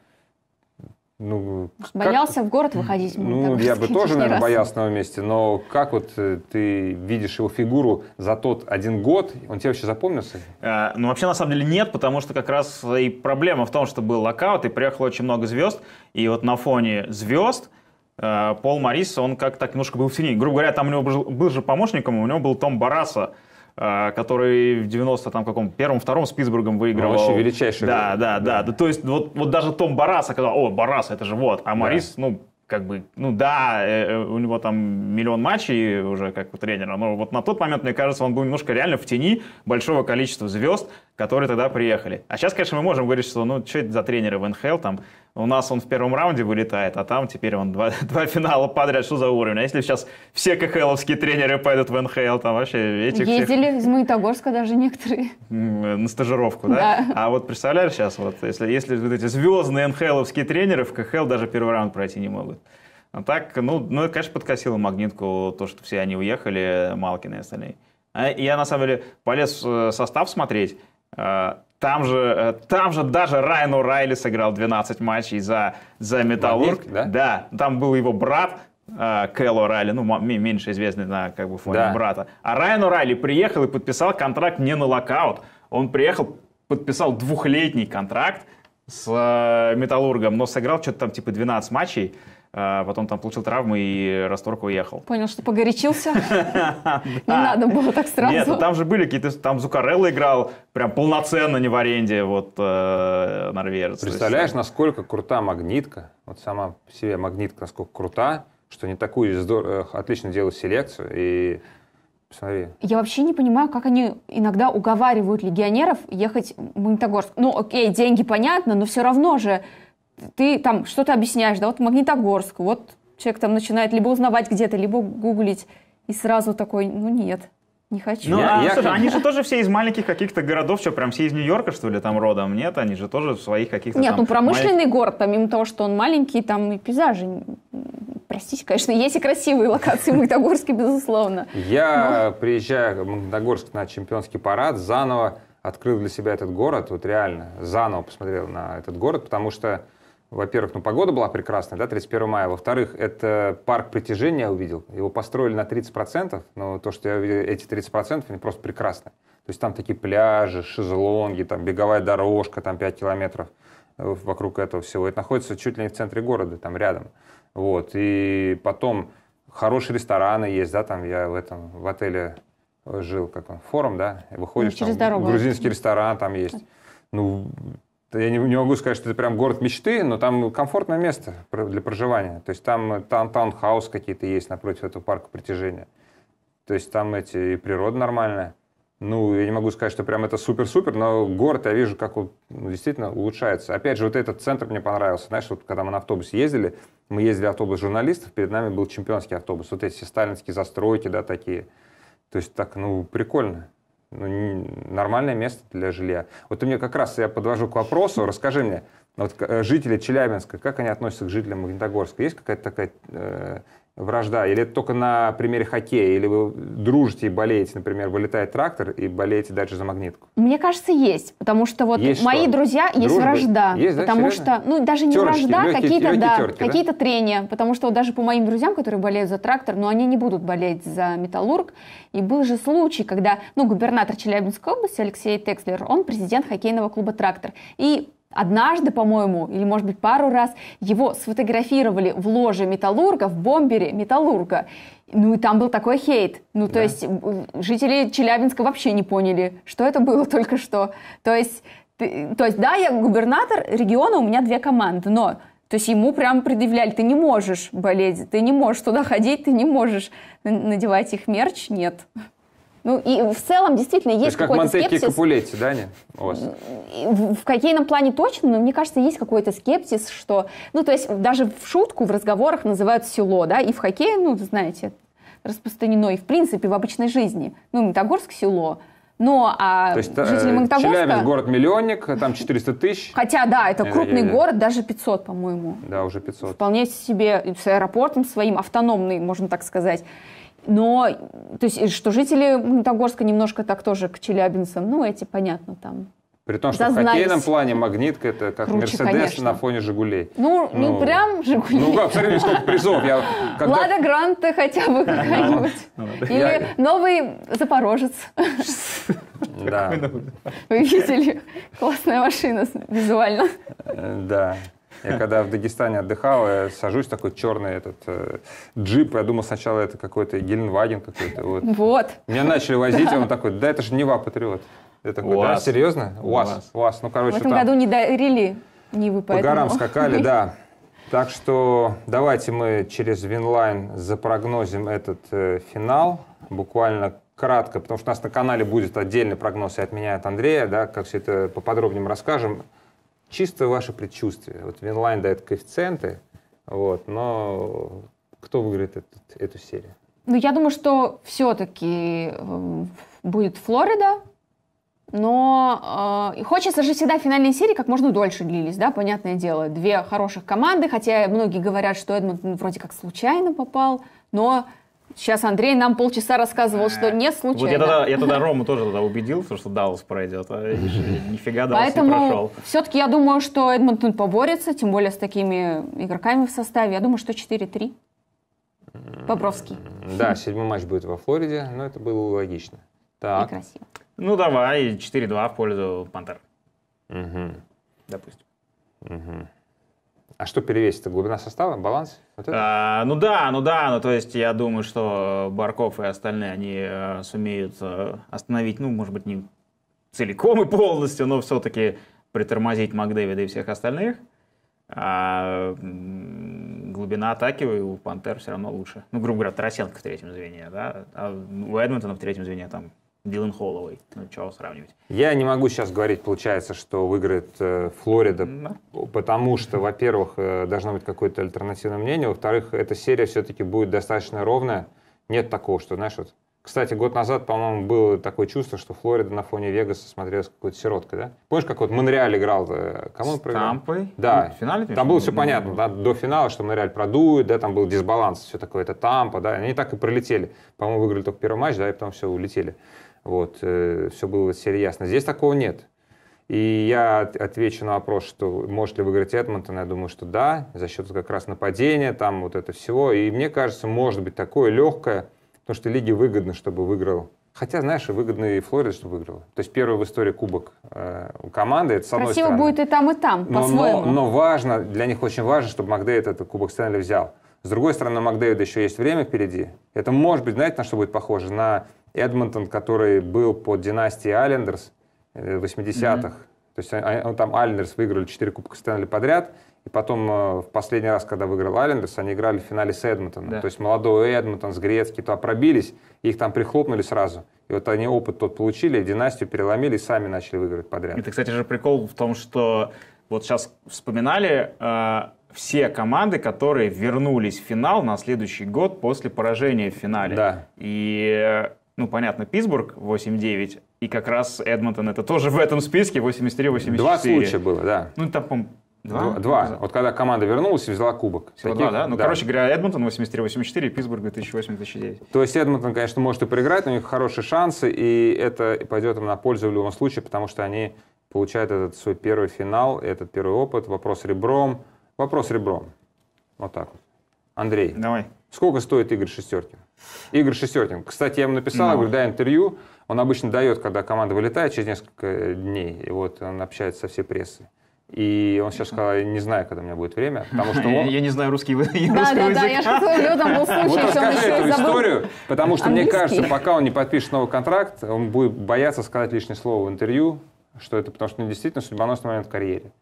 ну, Боялся как... в город выходить. Ну, ну, я бы тоже, наверное, раз. боялся на его месте, но как вот э, ты видишь его фигуру за тот один год? Он тебе вообще запомнился? А, ну, вообще, на самом деле, нет, потому что как раз и проблема в том, что был локаут, и приехало очень много звезд, и вот на фоне звезд э, Пол Морис, он как так немножко был в тени. Грубо говоря, там у него был, был же помощником, у него был Том Бараса, Э, который в 90 там каком первом, втором с Питтсбургом выиграл. вообще величайший. Да, да, да, да. То есть вот, вот даже Том Бараса, когда, о, Барас это же вот, а Марис, да. ну, как бы, ну да, э, э, у него там миллион матчей уже как у тренера, но вот на тот момент, мне кажется, он был немножко реально в тени большого количества звезд, которые тогда приехали. А сейчас, конечно, мы можем говорить, что ну что это за тренеры в НХЛ, там у нас он в первом раунде вылетает, а там теперь он два, два финала подряд, что за уровень? А если сейчас все КХЛовские тренеры пойдут в НХЛ, там вообще этих Ездили всех... из Магнитогорска даже некоторые. Э, на стажировку, да? да? А вот представляешь сейчас, вот если, если вот эти звездные НХЛовские тренеры в КХЛ даже первый раунд пройти не могут. А так, ну, ну, это, конечно, подкосило магнитку, то, что все они уехали, Малкины и остальные. А я, на самом деле, полез в э, состав смотреть, Э, там же, э, там же даже Райан О'Райли сыграл 12 матчей за, за Металлург. да? да, там был его брат, э, Кэл О'Райли, ну, меньше известный на как бы, фоне да. брата. А Райан О'Райли приехал и подписал контракт не на локаут. Он приехал, подписал двухлетний контракт с Металлургом, но сыграл что-то там типа 12 матчей а потом там получил травму и расторг уехал. Понял, что погорячился? Не надо было так сразу. Нет, ну там же были какие-то, там Зукарелло играл прям полноценно не в аренде, вот э, норвежец. Представляешь, насколько крута магнитка, вот сама по себе магнитка, насколько крута, что не такую э, отлично делают селекцию и Посмотри. Я вообще не понимаю, как они иногда уговаривают легионеров ехать в Магнитогорск. Ну, окей, деньги понятно, но все равно же ты там что-то объясняешь, да, вот Магнитогорск, вот человек там начинает либо узнавать где-то, либо гуглить, и сразу такой, ну нет, не хочу. Ну, я, а, я, слушай, они же тоже все из маленьких каких-то городов, что прям все из Нью-Йорка, что ли, там родом? Нет, они же тоже в своих каких-то Нет, там, ну промышленный маль... город, помимо того, что он маленький, там и пейзажи, простите, конечно, есть и красивые локации в Магнитогорске, безусловно. Я, приезжая в Магнитогорск на чемпионский парад, заново открыл для себя этот город, вот реально, заново посмотрел на этот город, потому что во-первых, ну, погода была прекрасная, да, 31 мая. Во-вторых, это парк притяжения я увидел. Его построили на 30%, но то, что я увидел, эти 30%, они просто прекрасны. То есть там такие пляжи, шезлонги, там беговая дорожка, там 5 километров э, вокруг этого всего. Это находится чуть ли не в центре города, там рядом. Вот. И потом хорошие рестораны есть, да, там я в этом, в отеле э, жил, как он, форум, да, выходишь, ну, через там, дорогу. грузинский ресторан там есть. Ну, я не, не могу сказать, что это прям город мечты, но там комфортное место для проживания. То есть там, там таунхаус какие-то есть напротив этого парка притяжения. То есть там эти и природа нормальная. Ну, я не могу сказать, что прям это супер-супер, но город я вижу, как он ну, действительно улучшается. Опять же, вот этот центр мне понравился. Знаешь, вот когда мы на автобусе ездили, мы ездили автобус журналистов, перед нами был чемпионский автобус. Вот эти сталинские застройки, да, такие. То есть так, ну, прикольно ну, нормальное место для жилья. Вот у меня как раз я подвожу к вопросу, расскажи мне, вот э, жители Челябинска, как они относятся к жителям Магнитогорска? Есть какая-то такая э, вражда? Или это только на примере хоккея? Или вы дружите и болеете, например, вылетает трактор и болеете дальше за магнитку? Мне кажется, есть. Потому что вот есть мои что? друзья, Дружба? есть вражда. Есть, да, потому серьезно? что, ну, даже не терочки, вражда, какие-то, да, терки, какие-то да? трения. Потому что вот даже по моим друзьям, которые болеют за трактор, но ну, они не будут болеть за металлург. И был же случай, когда, ну, губернатор Челябинской области Алексей Текслер, он президент хоккейного клуба «Трактор». И Однажды, по-моему, или может быть пару раз, его сфотографировали в ложе металлурга, в бомбере металлурга. Ну и там был такой хейт. Ну то да. есть э, жители Челябинска вообще не поняли, что это было только что. То есть, ты, то есть да, я губернатор региона, у меня две команды, но то есть ему прям предъявляли, ты не можешь болеть, ты не можешь туда ходить, ты не можешь надевать их мерч, нет. Ну и в целом действительно есть какой То есть как Монтеки и Капулетти, да, не? В, в хоккейном плане точно, но мне кажется, есть какой-то скепсис, что... Ну, то есть даже в шутку, в разговорах называют село, да, и в хоккее, ну, знаете, распространено, и в принципе в обычной жизни. Ну, Магнитогорск – село, но а То есть, э, жители Магнитогорска... Челябинск город-миллионник, а там 400 тысяч. Хотя, да, это крупный я, я, я. город, даже 500, по-моему. Да, уже 500. Вполне себе с аэропортом своим, автономный, можно так сказать. Но, то есть, что жители Магнитогорска немножко так тоже к челябинцам, ну, эти, понятно, там при том, что Зазнались. в хоккейном плане магнитка это как Круче, Мерседес конечно. на фоне Жигулей. Ну, ну, ну прям Жигули. Ну, как, смотри, сколько призов. Я, когда... Лада Гранта хотя бы какая-нибудь. Ну, Или новый Запорожец. Да. Вы видели? Классная машина визуально. Да. Я когда в Дагестане отдыхал, я сажусь, такой черный этот э, джип, я думал сначала это какой-то Геленваген какой-то. Вот. вот. Меня начали возить, да. он такой, да это же Нева Патриот. Я такой, УАЗ. да, серьезно? УАЗ, УАЗ. УАЗ. Ну, короче, В этом там... году не дарили Нивы, поэтому... По горам скакали, да. Так что давайте мы через Винлайн запрогнозим этот э, финал. Буквально кратко, потому что у нас на канале будет отдельный прогноз и от меня, и от Андрея, да, как все это поподробнее мы расскажем чисто ваше предчувствие. Вот Винлайн дает коэффициенты, вот, но кто выиграет этот, эту серию? Ну, я думаю, что все-таки э, будет Флорида, но э, хочется же всегда финальные серии как можно дольше длились, да, понятное дело. Две хороших команды, хотя многие говорят, что Эдмонд ну, вроде как случайно попал, но Сейчас Андрей нам полчаса рассказывал, что не случайно. Вот я тогда, я тогда Рому тоже тогда убедил, что Даллас пройдет, а нифига Даллас Поэтому не прошел. все-таки я думаю, что Эдмонтон поборется, тем более с такими игроками в составе. Я думаю, что 4-3. Бобровский. Да, седьмой матч будет во Флориде, но это было логично. Так. И красиво. Ну, давай, 4-2 в пользу Пантер. Угу. Допустим. Угу. А что перевесит? Это глубина состава, баланс? Вот а, ну да, ну да, ну то есть я думаю, что Барков и остальные, они э, сумеют э, остановить, ну, может быть, не целиком и полностью, но все-таки притормозить Макдэвида и всех остальных. А глубина атаки у Пантер все равно лучше. Ну, грубо говоря, Тарасенко в третьем звене, да? А у Эдмонтона в третьем звене там Дилан Холловой. Ну, чего сравнивать. Я не могу сейчас говорить, получается, что выиграет э, Флорида, да. потому что, во-первых, э, должно быть какое-то альтернативное мнение, во-вторых, эта серия все-таки будет достаточно ровная. Нет такого, что, знаешь, вот... Кстати, год назад, по-моему, было такое чувство, что Флорида на фоне Вегаса смотрелась какой-то сироткой, да? Помнишь, как вот Монреаль играл? -то? Э, кому он проиграл? Тампой? Да. Ну, в финале, конечно, там было все понятно, да, до финала, что Монреаль продует, да, там был дисбаланс, все такое, это Тампа, да, они так и пролетели. По-моему, выиграли только первый матч, да, и потом все, улетели. Вот, э, все было серии ясно. Здесь такого нет. И я отвечу на вопрос, что может ли выиграть Эдмонтон. Я думаю, что да, за счет как раз нападения, там вот это всего. И мне кажется, может быть такое легкое, потому что лиге выгодно, чтобы выиграл. Хотя, знаешь, выгодно и Флорида, чтобы выиграла. То есть первый в истории кубок э, команды. Это с одной Красиво стороны. будет и там, и там, но, по-своему. Но, но важно, для них очень важно, чтобы Макдейд этот кубок Стэнли взял. С другой стороны, у Макдэвида еще есть время впереди. Это может быть, знаете, на что будет похоже? На Эдмонтон, который был под династией Айлендерс э, в 80-х. Mm-hmm. То есть они, ну, там Айлендерс выиграли 4 Кубка Стэнли подряд, и потом э, в последний раз, когда выиграл Айлендерс, они играли в финале с Эдмонтоном. Да. То есть молодой Эдмонтон с Грецкий то пробились, их там прихлопнули сразу. И вот они опыт тот получили, династию переломили и сами начали выигрывать подряд. Это, кстати же, прикол в том, что вот сейчас вспоминали э, все команды, которые вернулись в финал на следующий год после поражения в финале. Да. И э, ну, понятно, Питтсбург 8-9, и как раз Эдмонтон это тоже в этом списке 83-84. Два случая было, да. Ну, там, по Два? Два. Вот когда команда вернулась и взяла кубок. Всего Таких, два, да? Ну, да. короче говоря, Эдмонтон 83-84 и Питтсбург 2008-2009. То есть Эдмонтон, конечно, может и проиграть, но у них хорошие шансы, и это пойдет им на пользу в любом случае, потому что они получают этот свой первый финал, этот первый опыт. Вопрос ребром. Вопрос ребром. Вот так вот. Андрей. Давай. Сколько стоит игры шестерки? Игорь Шестеркин. Кстати, я ему написал, говорю, да, интервью. Он обычно дает, когда команда вылетает через несколько дней. И вот он общается со всей прессой. И он сейчас сказал, я не знаю, когда у меня будет время, потому что он... Я не знаю русский, русский да, Да, да, я же хотела, у там был случай, вот расскажи эту историю, потому что, мне кажется, пока он не подпишет новый контракт, он будет бояться сказать лишнее слово в интервью, что это потому что ну, действительно судьбоносный момент в карьере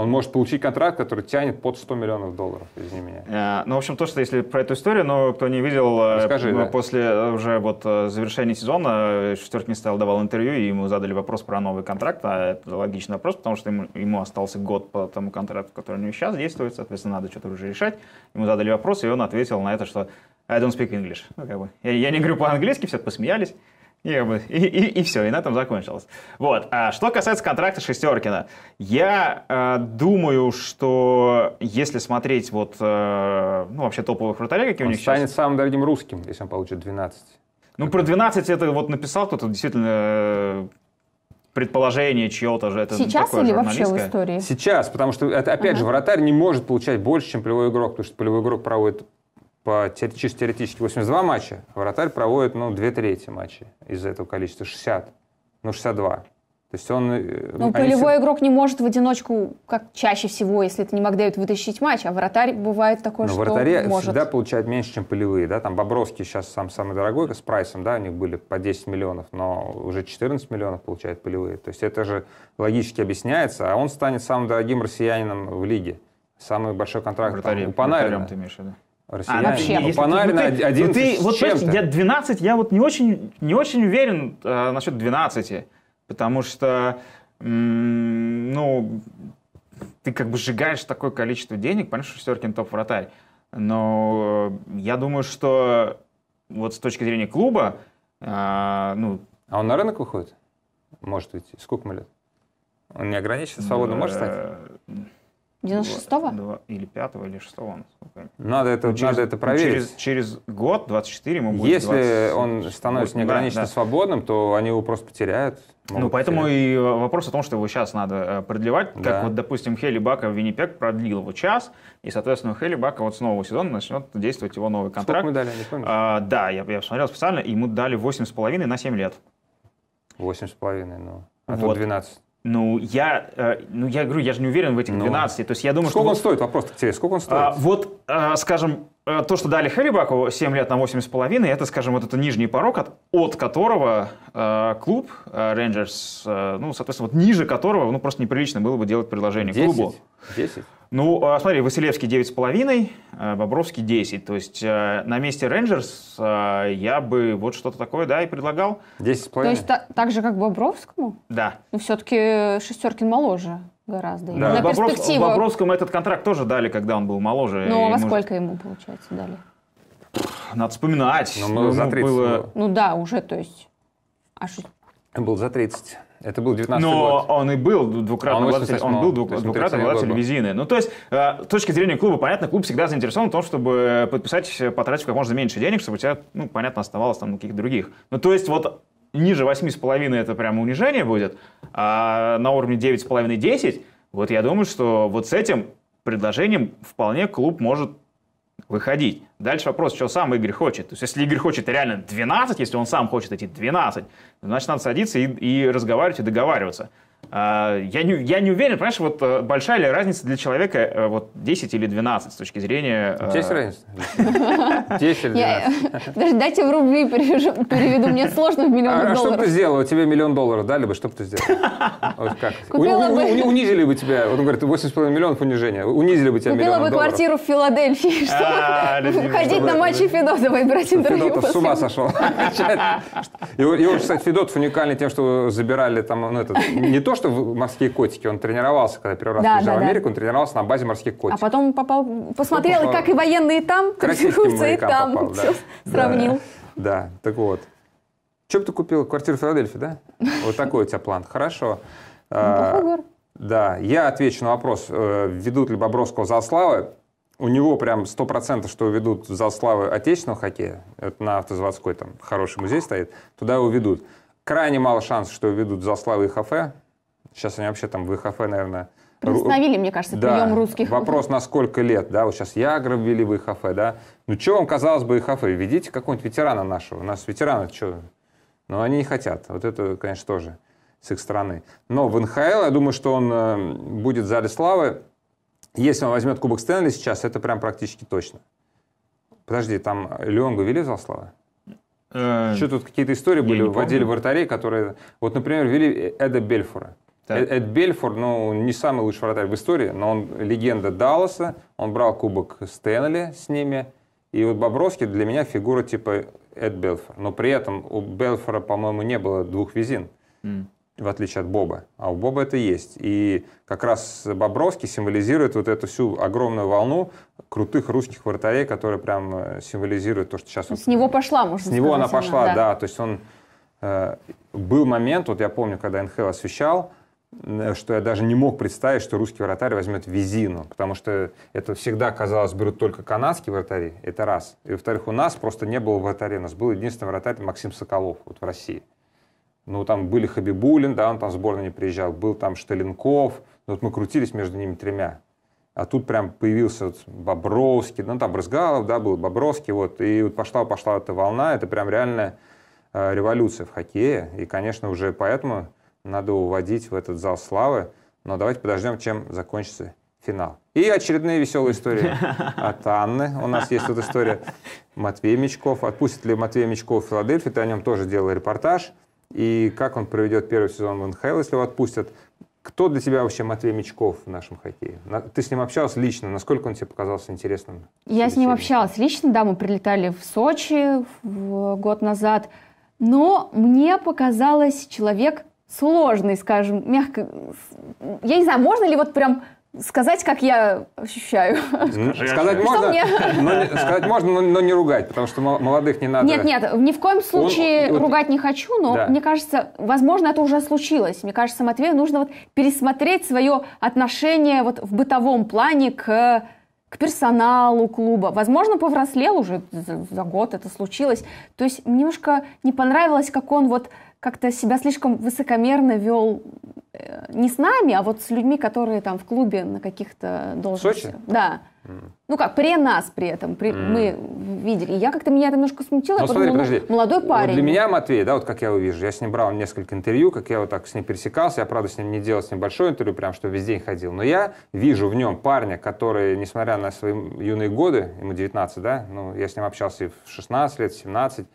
он может получить контракт, который тянет под 100 миллионов долларов, извини меня. Э, ну, в общем, то, что если про эту историю, но кто не видел, Расскажи, э, ну, да. после э, уже вот завершения сезона не стал давал интервью, и ему задали вопрос про новый контракт, а это логичный вопрос, потому что ему, ему остался год по тому контракту, который у него сейчас действует, соответственно, надо что-то уже решать. Ему задали вопрос, и он ответил на это, что I don't speak English. Ну, как бы. я, я не говорю по-английски, все посмеялись. И, и, и, и все, и на этом закончилось. Вот. А что касается контракта Шестеркина, я э, думаю, что если смотреть вот, э, ну, вообще топовых вратарей, какие он у них станет сейчас... самым дорогим русским, если он получит 12. Ну, про 12 это вот написал кто-то действительно э, предположение чье-то же. Это Сейчас или вообще в истории? Сейчас, потому что, это опять ага. же, вратарь не может получать больше, чем полевой игрок, потому что полевой игрок проводит по, чисто теоретически 82 матча, вратарь проводит ну, две трети матча из этого количества, 60, ну 62. То есть он... Э, ну, полевой все... игрок не может в одиночку, как чаще всего, если это не Макдэвид, вытащить матч, а вратарь бывает такой, Но ну, что вратаре может. всегда получают меньше, чем полевые, да, там Бобровский сейчас сам самый дорогой, с прайсом, да, у них были по 10 миллионов, но уже 14 миллионов получают полевые. То есть это же логически объясняется, а он станет самым дорогим россиянином в лиге. Самый большой контракт вратарем, там, у Панарина. Вратарем ты имеешь, да? россияне. А, вообще. Ну, если Панарин ты, 11 ты, вот, чем-то. Я 12, я вот не очень, не очень уверен э, насчет 12, потому что, м- ну, ты как бы сжигаешь такое количество денег, понимаешь, что Шестеркин топ-вратарь. Но я думаю, что вот с точки зрения клуба, э, ну... А он на рынок выходит? Может уйти? Сколько ему лет? Он не ограничен свободно, э, может стать? 96-го? Два, или 5-го, или 6-го. Надо это, ну, через, надо это проверить. Через, через год, 24, ему будет Если 20... он становится будет, неограниченно да, да. свободным, то они его просто потеряют. Ну, поэтому потерять. и э, вопрос о том, что его сейчас надо э, продлевать. Да. Как вот, допустим, Хели Бака в Виннипек продлил его час, и, соответственно, у Хели Бака вот с нового сезона начнет действовать его новый контракт. Сколько мы дали, не А, да, я, я посмотрел специально, ему дали 8,5 на 7 лет. 8,5, ну, а вот. тут 12. Ну, я, э, ну, я говорю, я же не уверен в этих 12. Ну. то есть я думаю, сколько что... он стоит? Вопрос к тебе. Сколько он а, стоит? А, вот, а, скажем, Э, то, что дали Херибаку 7 лет на 8,5, это, скажем, вот это нижний порог, от, от которого э, клуб Рейнджерс, э, э, ну, соответственно, вот ниже которого, ну, просто неприлично было бы делать предложение 10? клубу. 10? Ну, э, смотри, Василевский 9,5, э, Бобровский 10. То есть э, на месте Рейнджерс э, я бы вот что-то такое, да, и предлагал. 10,5. То есть та, так же, как Бобровскому? Да. Но ну, все-таки э, Шестеркин моложе гораздо. Да. На Бобров, перспективу. Бобровскому этот контракт тоже дали, когда он был моложе. Ну, а во сколько ему, получается, дали? Надо вспоминать. ну, за 30 было... Ну да, уже, то есть... А что... Был за 30. Это был 19 Но год. он и был а двукратный он владелец, он был двукратный владелец Визины. Ну, то есть, э, с точки зрения клуба, понятно, клуб всегда заинтересован в том, чтобы э, подписать, э, потратить как можно меньше денег, чтобы у тебя, ну, понятно, оставалось там на каких-то других. Ну, то есть, вот ниже 8,5 это прямо унижение будет, а на уровне 9,5-10, вот я думаю, что вот с этим предложением вполне клуб может выходить. Дальше вопрос, что сам Игорь хочет. То есть, если Игорь хочет реально 12, если он сам хочет эти 12, значит, надо садиться и, и разговаривать, и договариваться. А, я не, я не уверен, понимаешь, вот э, большая ли разница для человека э, вот 10 или 12 с точки зрения... Э, Есть разница? 10 или 12? Даже дайте в рубли переведу, мне сложно в миллион долларов. А что бы ты сделала? Тебе миллион долларов дали бы, что бы ты сделала? Купила бы... Унизили бы тебя, он говорит, 8,5 миллионов унижения. Унизили бы тебя миллион долларов. Купила бы квартиру в Филадельфии, а, чтобы ходить на матчи Федотова и брать интервью. Федотов с ума сошел. Его, кстати, Федотов уникальный тем, что забирали там, ну, это не то, что морские котики, он тренировался, когда первый раз да, приезжал да, в Америку, да. он тренировался на базе морских а котиков. А потом попал, посмотрел, ну, как и военные там тренируются, и там. Попал, да. Все да. сравнил. Да, так вот. что бы ты купил квартиру в Филадельфии, да? Вот такой у тебя план. Хорошо. Ну, а, да, я отвечу на вопрос, э, ведут ли Бобровского за славы. У него прям 100% что ведут за славы отечественного хоккея. Это на автозаводской там хороший музей стоит. Туда его ведут. Крайне мало шансов, что ведут за славы ХФ. Сейчас они вообще там в ИХФ, наверное... Предоставили, мне кажется, да. прием русских. Вопрос, на сколько лет, да, вот сейчас Ягра ввели в ИХФ, да. Ну, что вам казалось бы ИХФ? Ведите какого-нибудь ветерана нашего. У нас ветераны что? Но ну, они не хотят. Вот это, конечно, тоже с их стороны. Но в НХЛ, я думаю, что он э, будет в зале славы. Если он возьмет Кубок Стэнли сейчас, это прям практически точно. Подожди, там Леонгу вели в зал славы? Э, что тут какие-то истории были вводили отделе вратарей, которые... Вот, например, вели Эда Бельфора. Э, Эд Бельфор, ну, не самый лучший вратарь в истории, но он легенда Далласа, он брал кубок Стэнли с ними, и вот Бобровский для меня фигура типа Эд Белфор. Но при этом у Белфора, по-моему, не было двух визин, mm. в отличие от Боба. А у Боба это есть. И как раз Бобровский символизирует вот эту всю огромную волну крутых русских вратарей, которые прям э, символизируют то, что сейчас... Ну, с вот, него пошла, можно с сказать. С него она пошла, да. да. То есть он... Э, был момент, вот я помню, когда НХЛ освещал, Э, что я даже не мог представить, что русский вратарь возьмет визину, потому что это всегда, казалось, берут только канадские вратари, это раз. И, во-вторых, у нас просто не было вратаря, у нас был единственный вратарь Максим Соколов вот в России. Ну, там были Хабибулин, да, он там в сборную не приезжал, был там Шталенков, ну, вот мы крутились между ними тремя. А тут прям появился вот Бобровский, ну, там Брызгалов, да, был Бобровский, вот, и вот пошла-пошла эта волна, это прям реально э, революция в хоккее, и, конечно, уже поэтому надо уводить в этот зал славы. Но давайте подождем, чем закончится финал. И очередные веселые истории от Анны. У нас есть вот история Матвея Мечков. Отпустит ли Матвей Мечков в Филадельфию? Ты о нем тоже делал репортаж. И как он проведет первый сезон в НХЛ, если его отпустят? Кто для тебя вообще Матвей Мечков в нашем хоккее? Ты с ним общалась лично? Насколько он тебе показался интересным? Я с ним общалась лично, да, мы прилетали в Сочи год назад. Но мне показалось человек сложный, скажем, мягко... Я не знаю, можно ли вот прям сказать, как я ощущаю. сказать можно, мне? но, сказать можно, но, не ругать, потому что молодых не надо. Нет, нет, ни в коем случае Он, ругать не хочу, но да. мне кажется, возможно, это уже случилось. Мне кажется, Матвею нужно вот пересмотреть свое отношение вот в бытовом плане к к персоналу клуба. Возможно, повзрослел уже за, за год это случилось. То есть немножко не понравилось, как он вот как-то себя слишком высокомерно вел э, не с нами, а вот с людьми, которые там в клубе на каких-то должностях. Да. Ну как, при нас при этом, при, mm. мы видели. И я как-то меня это немножко смутило, ну, смотри, подумала, ну, подожди. молодой парень. Вот для меня Матвей, да, вот как я его вижу, я с ним брал несколько интервью, как я вот так с ним пересекался, я, правда, с ним не делал с ним большое интервью, прям, что весь день ходил, но я вижу в нем парня, который, несмотря на свои юные годы, ему 19, да, ну, я с ним общался и в 16 лет, 17,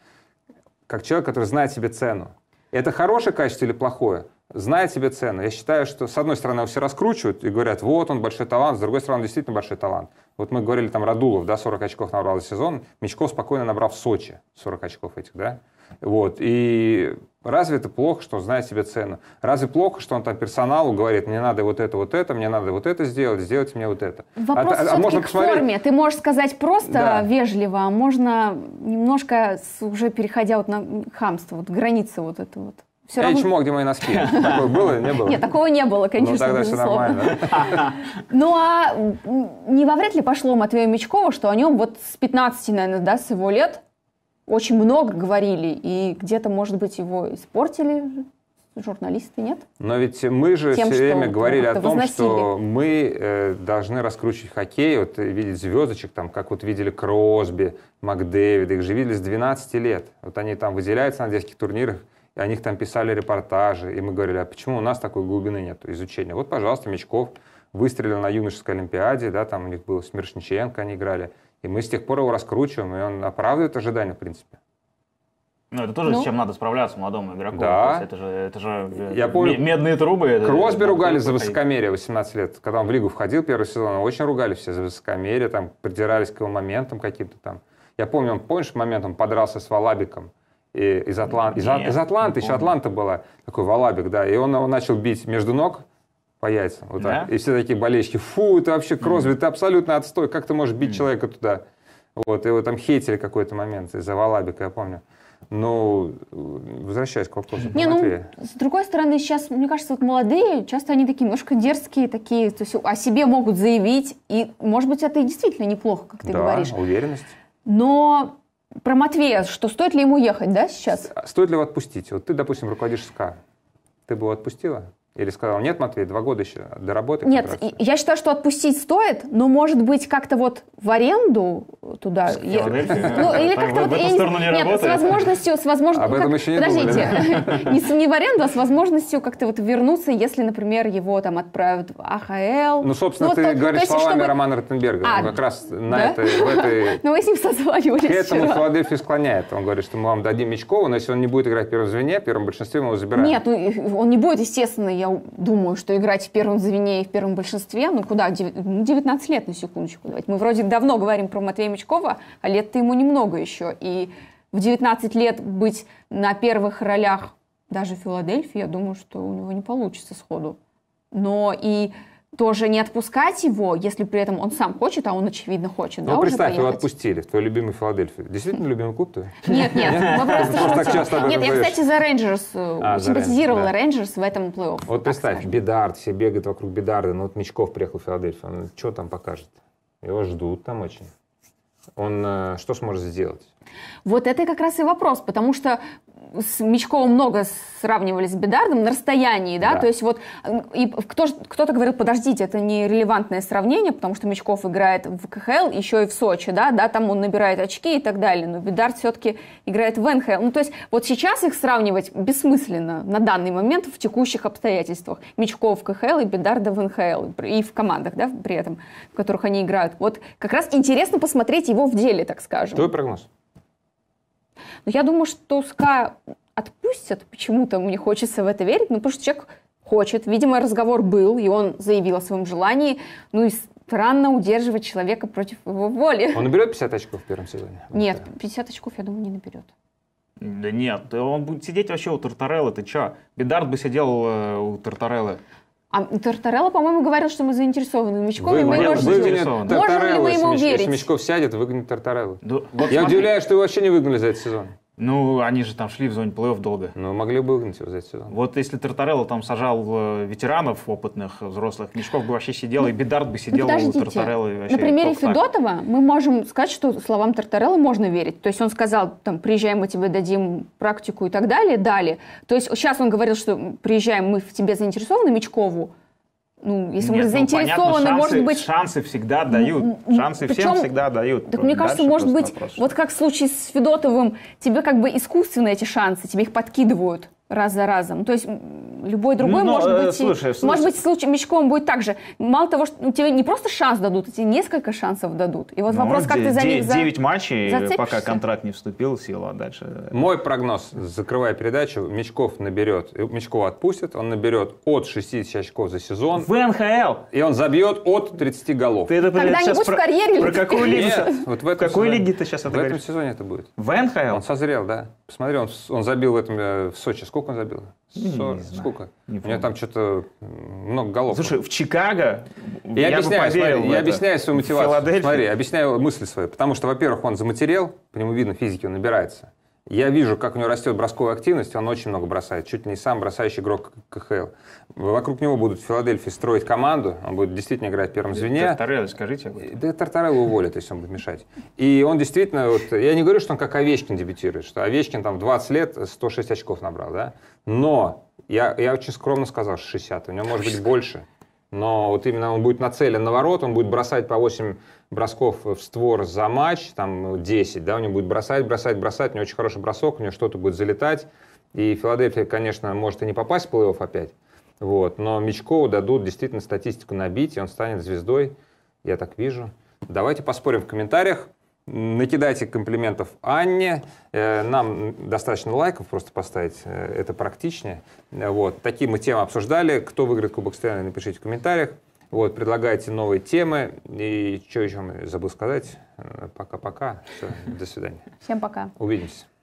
как человек, который знает себе цену, это хорошее качество или плохое? Знает себе цену. Я считаю, что с одной стороны его все раскручивают и говорят, вот он большой талант, с другой стороны действительно большой талант. Вот мы говорили, там Радулов, да, 40 очков набрал за сезон, Мечков спокойно набрал в Сочи 40 очков этих, да. Вот. И разве это плохо, что он знает себе цену? Разве плохо, что он там персоналу говорит, мне надо вот это, вот это, мне надо вот это сделать, сделать мне вот это? А Вопрос а, а можно к посмотреть... форме. Ты можешь сказать просто да. вежливо, а можно немножко уже переходя вот на хамство, вот границы вот это вот. Все Эй, равно... чмо, где мои носки? Такое было не было? Нет, такого не было, конечно, Ну, тогда все нормально. Ну, а не во вред ли пошло Матвею Мечкову, что о нем вот с 15, наверное, да, с его лет очень много говорили, и где-то, может быть, его испортили журналисты, нет? Но ведь мы же Тем, все время говорили о том, что мы э, должны раскручивать хоккей, вот э, видеть звездочек, там, как вот видели Кросби, МакДэвид, их же видели с 12 лет. Вот они там выделяются на детских турнирах, и о них там писали репортажи, и мы говорили, а почему у нас такой глубины нет изучения? Вот, пожалуйста, Мечков выстрелил на юношеской олимпиаде, да, там у них был Смиршниченко, они играли – и мы с тех пор его раскручиваем, и он оправдывает ожидания, в принципе. Ну, это тоже ну. с чем надо справляться молодому игроку. Да. Это же, это же э, Я помню, медные трубы. Кросби это, ругали за высокомерие 18 лет. Когда он в лигу входил первый сезон, очень ругали все за высокомерие, там, придирались к его моментам каким-то там. Я помню, он, помнишь, он подрался с Валабиком и, из, Атлан... Нет, из, из Атланты, еще Атланта была, такой Валабик, да, и он его начал бить между ног, по яйцам. Вот да? так. И все такие болельщики, фу, это вообще кроссбит, ты абсолютно отстой, как ты можешь бить mm-hmm. человека туда? Вот, его там хейтили какой-то момент из-за Валабика, я помню. Но ну, возвращаясь к вопросу. Не, ну, с другой стороны, сейчас, мне кажется, вот молодые, часто они такие немножко дерзкие, такие, то есть о себе могут заявить, и, может быть, это и действительно неплохо, как ты да, говоришь. уверенность. Но про Матвея, что стоит ли ему ехать, да, сейчас? Стоит ли его отпустить? Вот ты, допустим, руководишь СКА. Ты бы его отпустила? Или сказал, нет, Матвей, два года еще доработать? Нет, я считаю, что отпустить стоит, но, может быть, как-то вот в аренду туда... я... Ну, или как-то вот... не Нет, с возможностью... С возможностью. Об ну, этом еще не Подождите. Не в аренду, а с возможностью как-то вот вернуться, если, например, его там отправят в АХЛ. Ну, собственно, ну, ты ну, говоришь словами Романа Ротенберга. А, как раз на этой. Ну, мы с ним созванивались К этому Филадельфию склоняет. Он говорит, что мы вам дадим Мечкову, но если он не будет играть в первом звене, в первом большинстве мы его забираем. Нет, он не будет, естественно, я я думаю, что играть в первом звене и в первом большинстве, ну куда, 19 ну, лет на секундочку давать. Мы вроде давно говорим про Матвея Мечкова, а лет-то ему немного еще. И в 19 лет быть на первых ролях даже в Филадельфии, я думаю, что у него не получится сходу. Но и тоже не отпускать его, если при этом он сам хочет, а он, очевидно, хочет, ну, да, представь, уже его отпустили в твой любимый Филадельфию. Действительно любимый клуб твой? Нет, нет, мы просто шутим. Нет, я, кстати, за Рейнджерс, э, а, симпатизировала Рейнджерс в этом плей-офф. Вот представь, Бедард, все бегают вокруг Бедарда, но ну, вот Мечков приехал в Филадельфию, он что там покажет? Его ждут там очень он э, что сможет сделать? Вот это как раз и вопрос, потому что с Мечковым много сравнивали с Бедардом на расстоянии, да, да. то есть вот и кто, кто-то говорил, подождите, это не релевантное сравнение, потому что Мечков играет в КХЛ, еще и в Сочи, да, да, там он набирает очки и так далее, но Бедард все-таки играет в НХЛ. Ну, то есть вот сейчас их сравнивать бессмысленно на данный момент в текущих обстоятельствах. Мечков в КХЛ и Бедарда в НХЛ, и в командах, да, при этом, в которых они играют. Вот как раз интересно посмотреть его в деле, так скажем. Твой прогноз? Но я думаю, что СКА отпустят, почему-то мне хочется в это верить, ну, потому что человек хочет, видимо, разговор был, и он заявил о своем желании, ну, и странно удерживать человека против его воли. Он наберет 50 очков в первом сезоне? Нет, 50 очков, я думаю, не наберет. Да нет, он будет сидеть вообще у Тартареллы, ты чё? Бедард бы сидел э, у Тартареллы. А Тартарелло, по-моему, говорил, что мы заинтересованы новичком, вы, и мы его ждем. Можем ли мы ему верить? Если Мечков сядет, выгонит Тартарелло. Да. Вот Я смотри. удивляюсь, что его вообще не выгнали за этот сезон. Ну, они же там шли в зоне плей-офф долго. Ну, могли бы выгнать его за этот сезон. Вот если Тартарелло там сажал э, ветеранов опытных, взрослых, Мешков бы вообще сидел, и Бедард бы сидел ну, у Тартарелло. На примере Федотова мы можем сказать, что словам Тартарелло можно верить. То есть он сказал, там, приезжаем, мы тебе дадим практику и так далее, дали. То есть сейчас он говорил, что приезжаем, мы в тебе заинтересованы, Мечкову, ну, если Нет, мы ну, заинтересованы, понятно, шансы, может быть... Шансы всегда дают. Шансы Причем, всем всегда дают. Так мне кажется, может быть, вопрос. вот как в случае с Федотовым, тебе как бы искусственно эти шансы, тебе их подкидывают раз за разом. То есть любой другой Но, ну, может э, быть, слушай, слушай. может быть, случай Мечковым будет так же. Мало того, что ну, тебе не просто шанс дадут, а тебе несколько шансов дадут. И вот ну, вопрос, как ты за них 9 матчей, зацепишься? пока контракт не вступил, сила а дальше. Мой прогноз, закрывая передачу, Мечков наберет, э, Мечкова отпустят, он наберет от 60 очков за сезон. В НХЛ! И он забьет от 30 голов. Ты это, Когда-нибудь про, в карьере про какую лигу? Нет, вот в какой сезоне, лиге ты сейчас это В говоришь? этом сезоне это будет. В НХЛ? Он созрел, да. Посмотри, он, он забил в этом э, в Сочи Сколько он забил? 40, ну, не сколько? Не У меня там что-то много голов. Слушай, в Чикаго я, я объясняю, бы смотри, Я объясняю свою мотивацию. Филадельфия. Смотри, объясняю мысли свои, Потому что, во-первых, он заматерел, по нему видно, физики он набирается. Я вижу, как у него растет бросковая активность, он очень много бросает, чуть ли не сам бросающий игрок КХЛ. Вокруг него будут в Филадельфии строить команду, он будет действительно играть в первом звене. Тартарелло, скажите. Да Тартарелло уволят, если он будет мешать. И он действительно, вот, я не говорю, что он как Овечкин дебютирует, что Овечкин там в 20 лет 106 очков набрал, да? Но я, я очень скромно сказал, что 60, у него может быть больше но вот именно он будет нацелен на ворот, он будет бросать по 8 бросков в створ за матч, там 10, ну, да, у него будет бросать, бросать, бросать, у него очень хороший бросок, у него что-то будет залетать, и Филадельфия, конечно, может и не попасть в плей-офф опять, вот, но Мечкову дадут действительно статистику набить, и он станет звездой, я так вижу. Давайте поспорим в комментариях, Накидайте комплиментов Анне. Э, нам достаточно лайков просто поставить, э, это практичнее. Вот. Такие мы темы обсуждали. Кто выиграет Кубок Стэнли, напишите в комментариях. Вот, предлагайте новые темы. И что еще забыл сказать? Э, пока-пока. Все, до свидания. Всем пока. Увидимся.